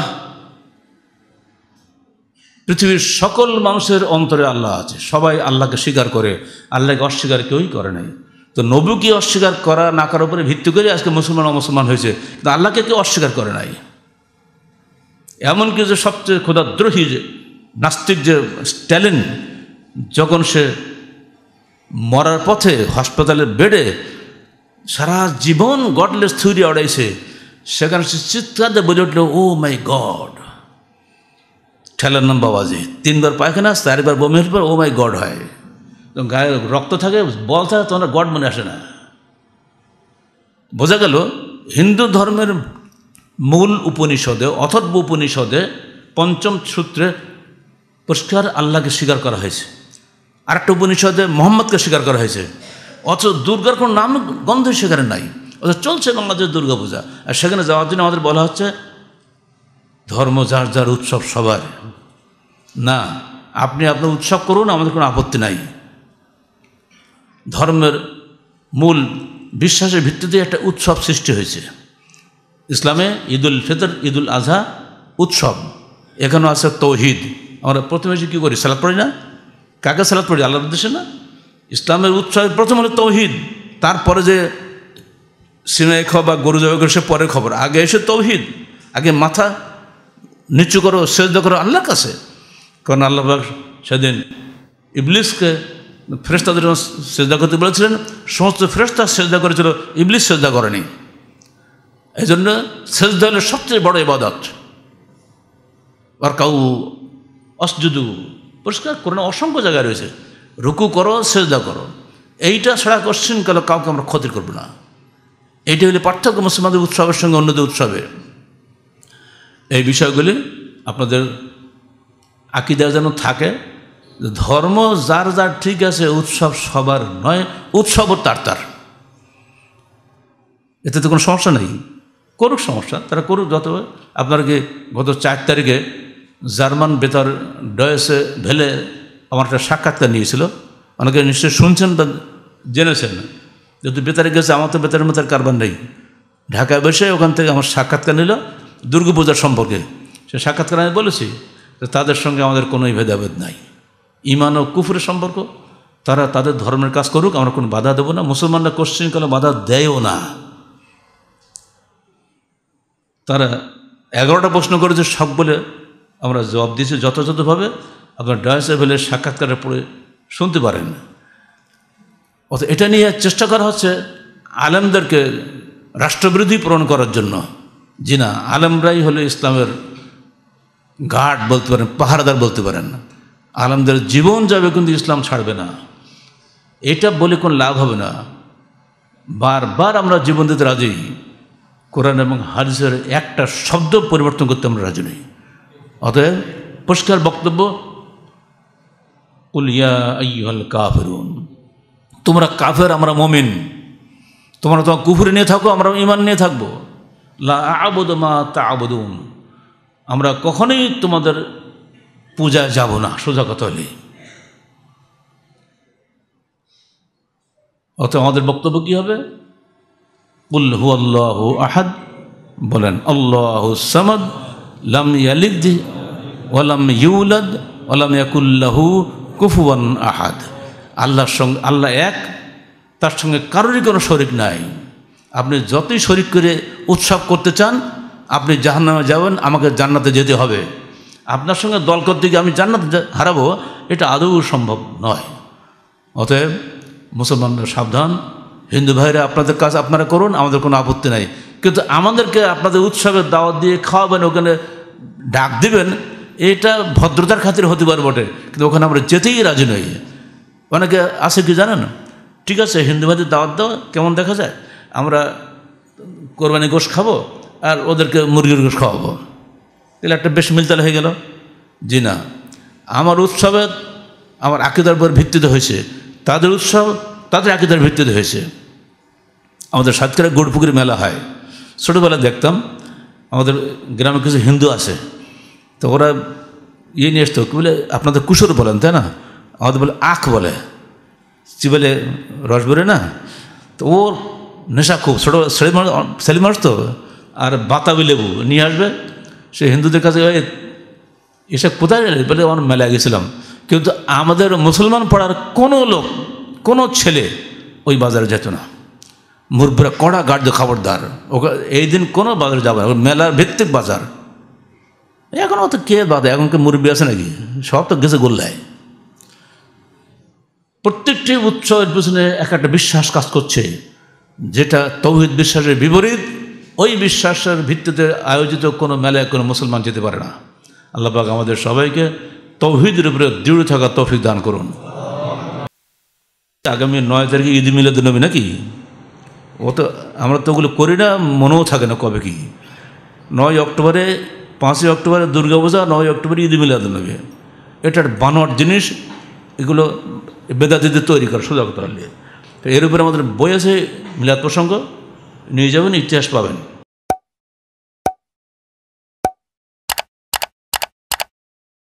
পৃথিবীর সকল মানুষের অন্তরে আল্লাহ আছে সবাই আল্লাহকে স্বীকার করে আল্লাহকে অস্বীকার কেউই করে নাই তো নবুকে অস্বীকার করা না করার উপরে ভিত্তি করে আজকে মুসলমান অমুসলমান হয়েছে কিন্তু আল্লাহকে কেউ অস্বীকার করে নাই এমনকি যে সবচেয়ে ক্ষুদাদ্রোহী যে নাস্তিক যে ট্যালেন্ট যখন সে মরার পথে হাসপাতালের বেডে সারা জীবন গডলেস থিওরি আড়াইছে সেখানে সে চিৎকার বলে উঠলো ও মাই গড ঠেলার নাম বাবাজি তিনবার পায়খানা আসতে আরেকবার বমি হলে পর ও মাই গড হয় গায়ে রক্ত থাকে বল থাকে তোমরা গড মনে আসে না বোঝা গেল হিন্দু ধর্মের মূল উপনিষদে অথর্ব উপনিষদে পঞ্চম সূত্রে পরিষ্কার আল্লাহকে স্বীকার করা হয়েছে আরেকটা উপনিষদে মোহাম্মদকে স্বীকার করা হয়েছে অথচ দুর্গার কোনো নাম গন্ধ সেখানে নাই অথচ চলছে বাংলাদেশের দুর্গা পূজা আর সেখানে যাওয়ার জন্য আমাদের বলা হচ্ছে ধর্ম যার যার উৎসব সবার না আপনি আপনার উৎসব করুন আমাদের কোনো আপত্তি নাই ধর্মের মূল বিশ্বাসের ভিত্তিতে একটা উৎসব সৃষ্টি হয়েছে ইসলামে ঈদুল ফিতর ঈদুল আজহা উৎসব এখানেও আছে তৌহিদ আমরা প্রথমে কী করি সালাদ পড়ি না কাকে সালাদ পড়ি আল্লাহর উদ্দেশ্যে না ইসলামের উৎসবের প্রথম হলো তৌহিদ তারপরে যে সিনাই বা গরু জবাই সে পরের খবর আগে এসে তৌহিদ আগে মাথা নিচু করো সেদ্ধ করো আল্লাহ কাছে কারণ আল্লাহ সেদিন ইবলিসকে ফ্রেস্তাদের শ্রদ্ধা করতে বলেছিলেন সমস্ত ফ্রেস্তা শ্রদ্ধা করেছিল ইবলিস শ্রদ্ধা করেনি এই জন্য শ্রদ্ধা হলো সবচেয়ে বড় ইবাদত আর কাউ অসযুদু পরিষ্কার করোনা অসংখ্য জায়গায় রয়েছে রুকু করো শ্রদ্ধা করো এইটা ছাড়া কোশ্চিন কালে কাউকে আমরা ক্ষতি করব না এইটা হলে পার্থক্য মুসলমানদের উৎসবের সঙ্গে অন্যদের উৎসবে এই বিষয়গুলি আপনাদের আকিদা যেন থাকে ধর্ম যার যার ঠিক আছে উৎসব সবার নয় উৎসবও তার তার এতে তো কোনো সমস্যা নেই করুক সমস্যা তারা করুক যত আপনার কি গত চার তারিখে জার্মান বেতার ডয়েসে ভেলে আমার একটা সাক্ষাৎকার নিয়েছিল অনেকে নিশ্চয়ই শুনছেন বা জেনেছেন যদি বেতারে গেছে আমার তো বেতারের মতো কারবার নেই ঢাকায় বসে ওখান থেকে আমার সাক্ষাৎকার নিল দুর্গাপূজার সম্পর্কে সে সাক্ষাৎকার আমি বলেছি যে তাদের সঙ্গে আমাদের কোনোই ভেদাভেদ নাই ইমান ও কুফুরের সম্পর্ক তারা তাদের ধর্মের কাজ করুক আমরা কোনো বাধা দেবো না মুসলমানরা কোশ্চিনকালে বাধা দেয়ও না তারা এগারোটা প্রশ্ন করেছে সব বলে আমরা জবাব দিয়েছি যথাযথভাবে আপনার এভেলে সাক্ষাৎকারে পড়ে শুনতে পারেন অত এটা নিয়ে চেষ্টা করা হচ্ছে আলেমদেরকে রাষ্ট্রবিরোধী পূরণ করার জন্য জিনা না আলমরাই হলো ইসলামের গার্ড বলতে পারেন পাহারাদার বলতে পারেন আলমদের জীবন যাবে কিন্তু ইসলাম ছাড়বে না এটা বলে কোনো লাভ হবে না বারবার আমরা জীবন দিতে রাজি কোরআন এবং হাদিসের একটা শব্দ পরিবর্তন করতে আমরা রাজি নেই অতএব পরিষ্কার বক্তব্য উলিয়া আইহল তোমরা কাফের আমরা মমিন তোমরা তোমার কুফুরি নিয়ে থাকো আমরা ইমান নিয়ে থাকবো লা আবদ মা তা আমরা কখনোই তোমাদের পূজা যাব না সোজা কথা হলে অত আমাদের বক্তব্য কী হবে উল আল্লাহ আহাদ বলেন আল্লাহ সামদ লাম ইয়ালিদ ওয়ালাম ইউলাদ ওয়ালাম ইয়াকুল্লাহু কুফুয়ান আহাদ আল্লাহর সঙ্গে আল্লাহ এক তার সঙ্গে কারোরই কোনো শরিক নাই আপনি যতই শরিক করে উৎসব করতে চান আপনি জাহান্নামে যাবেন আমাকে জান্নাতে যেতে হবে আপনার সঙ্গে দল করতে গিয়ে আমি জান্নাতে হারাবো এটা আদৌ সম্ভব নয় অতএব মুসলমানরা সাবধান হিন্দু ভাইরা আপনাদের কাজ আপনারা করুন আমাদের কোনো আপত্তি নাই কিন্তু আমাদেরকে আপনাদের উৎসবের দাওয়াত দিয়ে খাওয়াবেন ওখানে ডাক দিবেন এটা ভদ্রতার খাতির হতে পারে বটে কিন্তু ওখানে আমরা যেতেই রাজি নই অনেকে আছে কি জানেন ঠিক আছে হিন্দু ভাইদের দাওয়াত দেওয়া কেমন দেখা যায় আমরা কোরবানি গোশ খাবো আর ওদেরকে মুরগির গোশ খাওয়াবো তাহলে একটা বেশ মিলতালে হয়ে গেল জি না আমার উৎসবে আমার আকিদার উপর ভিত্তিতে হয়েছে তাদের উৎসব তাদের আকিদার ভিত্তিতে হয়েছে আমাদের সাতক্ষীরা গোড়পুকুরি মেলা হয় ছোটোবেলা দেখতাম আমাদের গ্রামে কিছু হিন্দু আছে তো ওরা ইয়ে নিয়ে আসতো কী বলে আপনাদের কুসুর বলেন তাই না আমাদের বলে আখ বলে বলে রস বলে না তো ওর নেশা খুব ছোটো ছেলে মানুষ তো আর বাতাবি লেবু নিয়ে আসবে সে হিন্দুদের কাছে এসব কোথায় বলে আমার মেলায় গেছিলাম কিন্তু আমাদের মুসলমান পড়ার কোনো লোক কোনো ছেলে ওই বাজারে যেত না মুরব্বরা কড়া গার্জ খবরদার ওকে এই দিন কোনো বাজারে যাবে না মেলার ভিত্তিক বাজার এখন অত কে বাদে এখন কে মুরব্বী আছে নাকি সব তো গেছে গোল্লায় প্রত্যেকটি উৎসবের পিছনে এক একটা বিশ্বাস কাজ করছে যেটা তৌহিদ বিশ্বাসের বিপরীত ওই বিশ্বাসের ভিত্তিতে আয়োজিত কোনো মেলায় কোনো মুসলমান যেতে পারে না আল্লাহবাক আমাদের সবাইকে তৌহিদের উপরে দৃঢ় থাকা তৌফিক দান করুন আগামী নয় তারিখে ঈদ মিলাদ নবী নাকি ও তো আমরা তো ওগুলো করি না মনেও থাকে না কবে কি নয় অক্টোবরে পাঁচই অক্টোবরে দুর্গাপূজা নয় অক্টোবরে ঈদ মিলাদ নবী এটার বানোয়ার জিনিস এগুলো বেদাতিদের তৈরি করে সোজা করতে নিয়ে এর উপরে আমাদের বই আছে মিলাদ প্রসঙ্গ নিয়ে যাবেন ইতিহাস পাবেন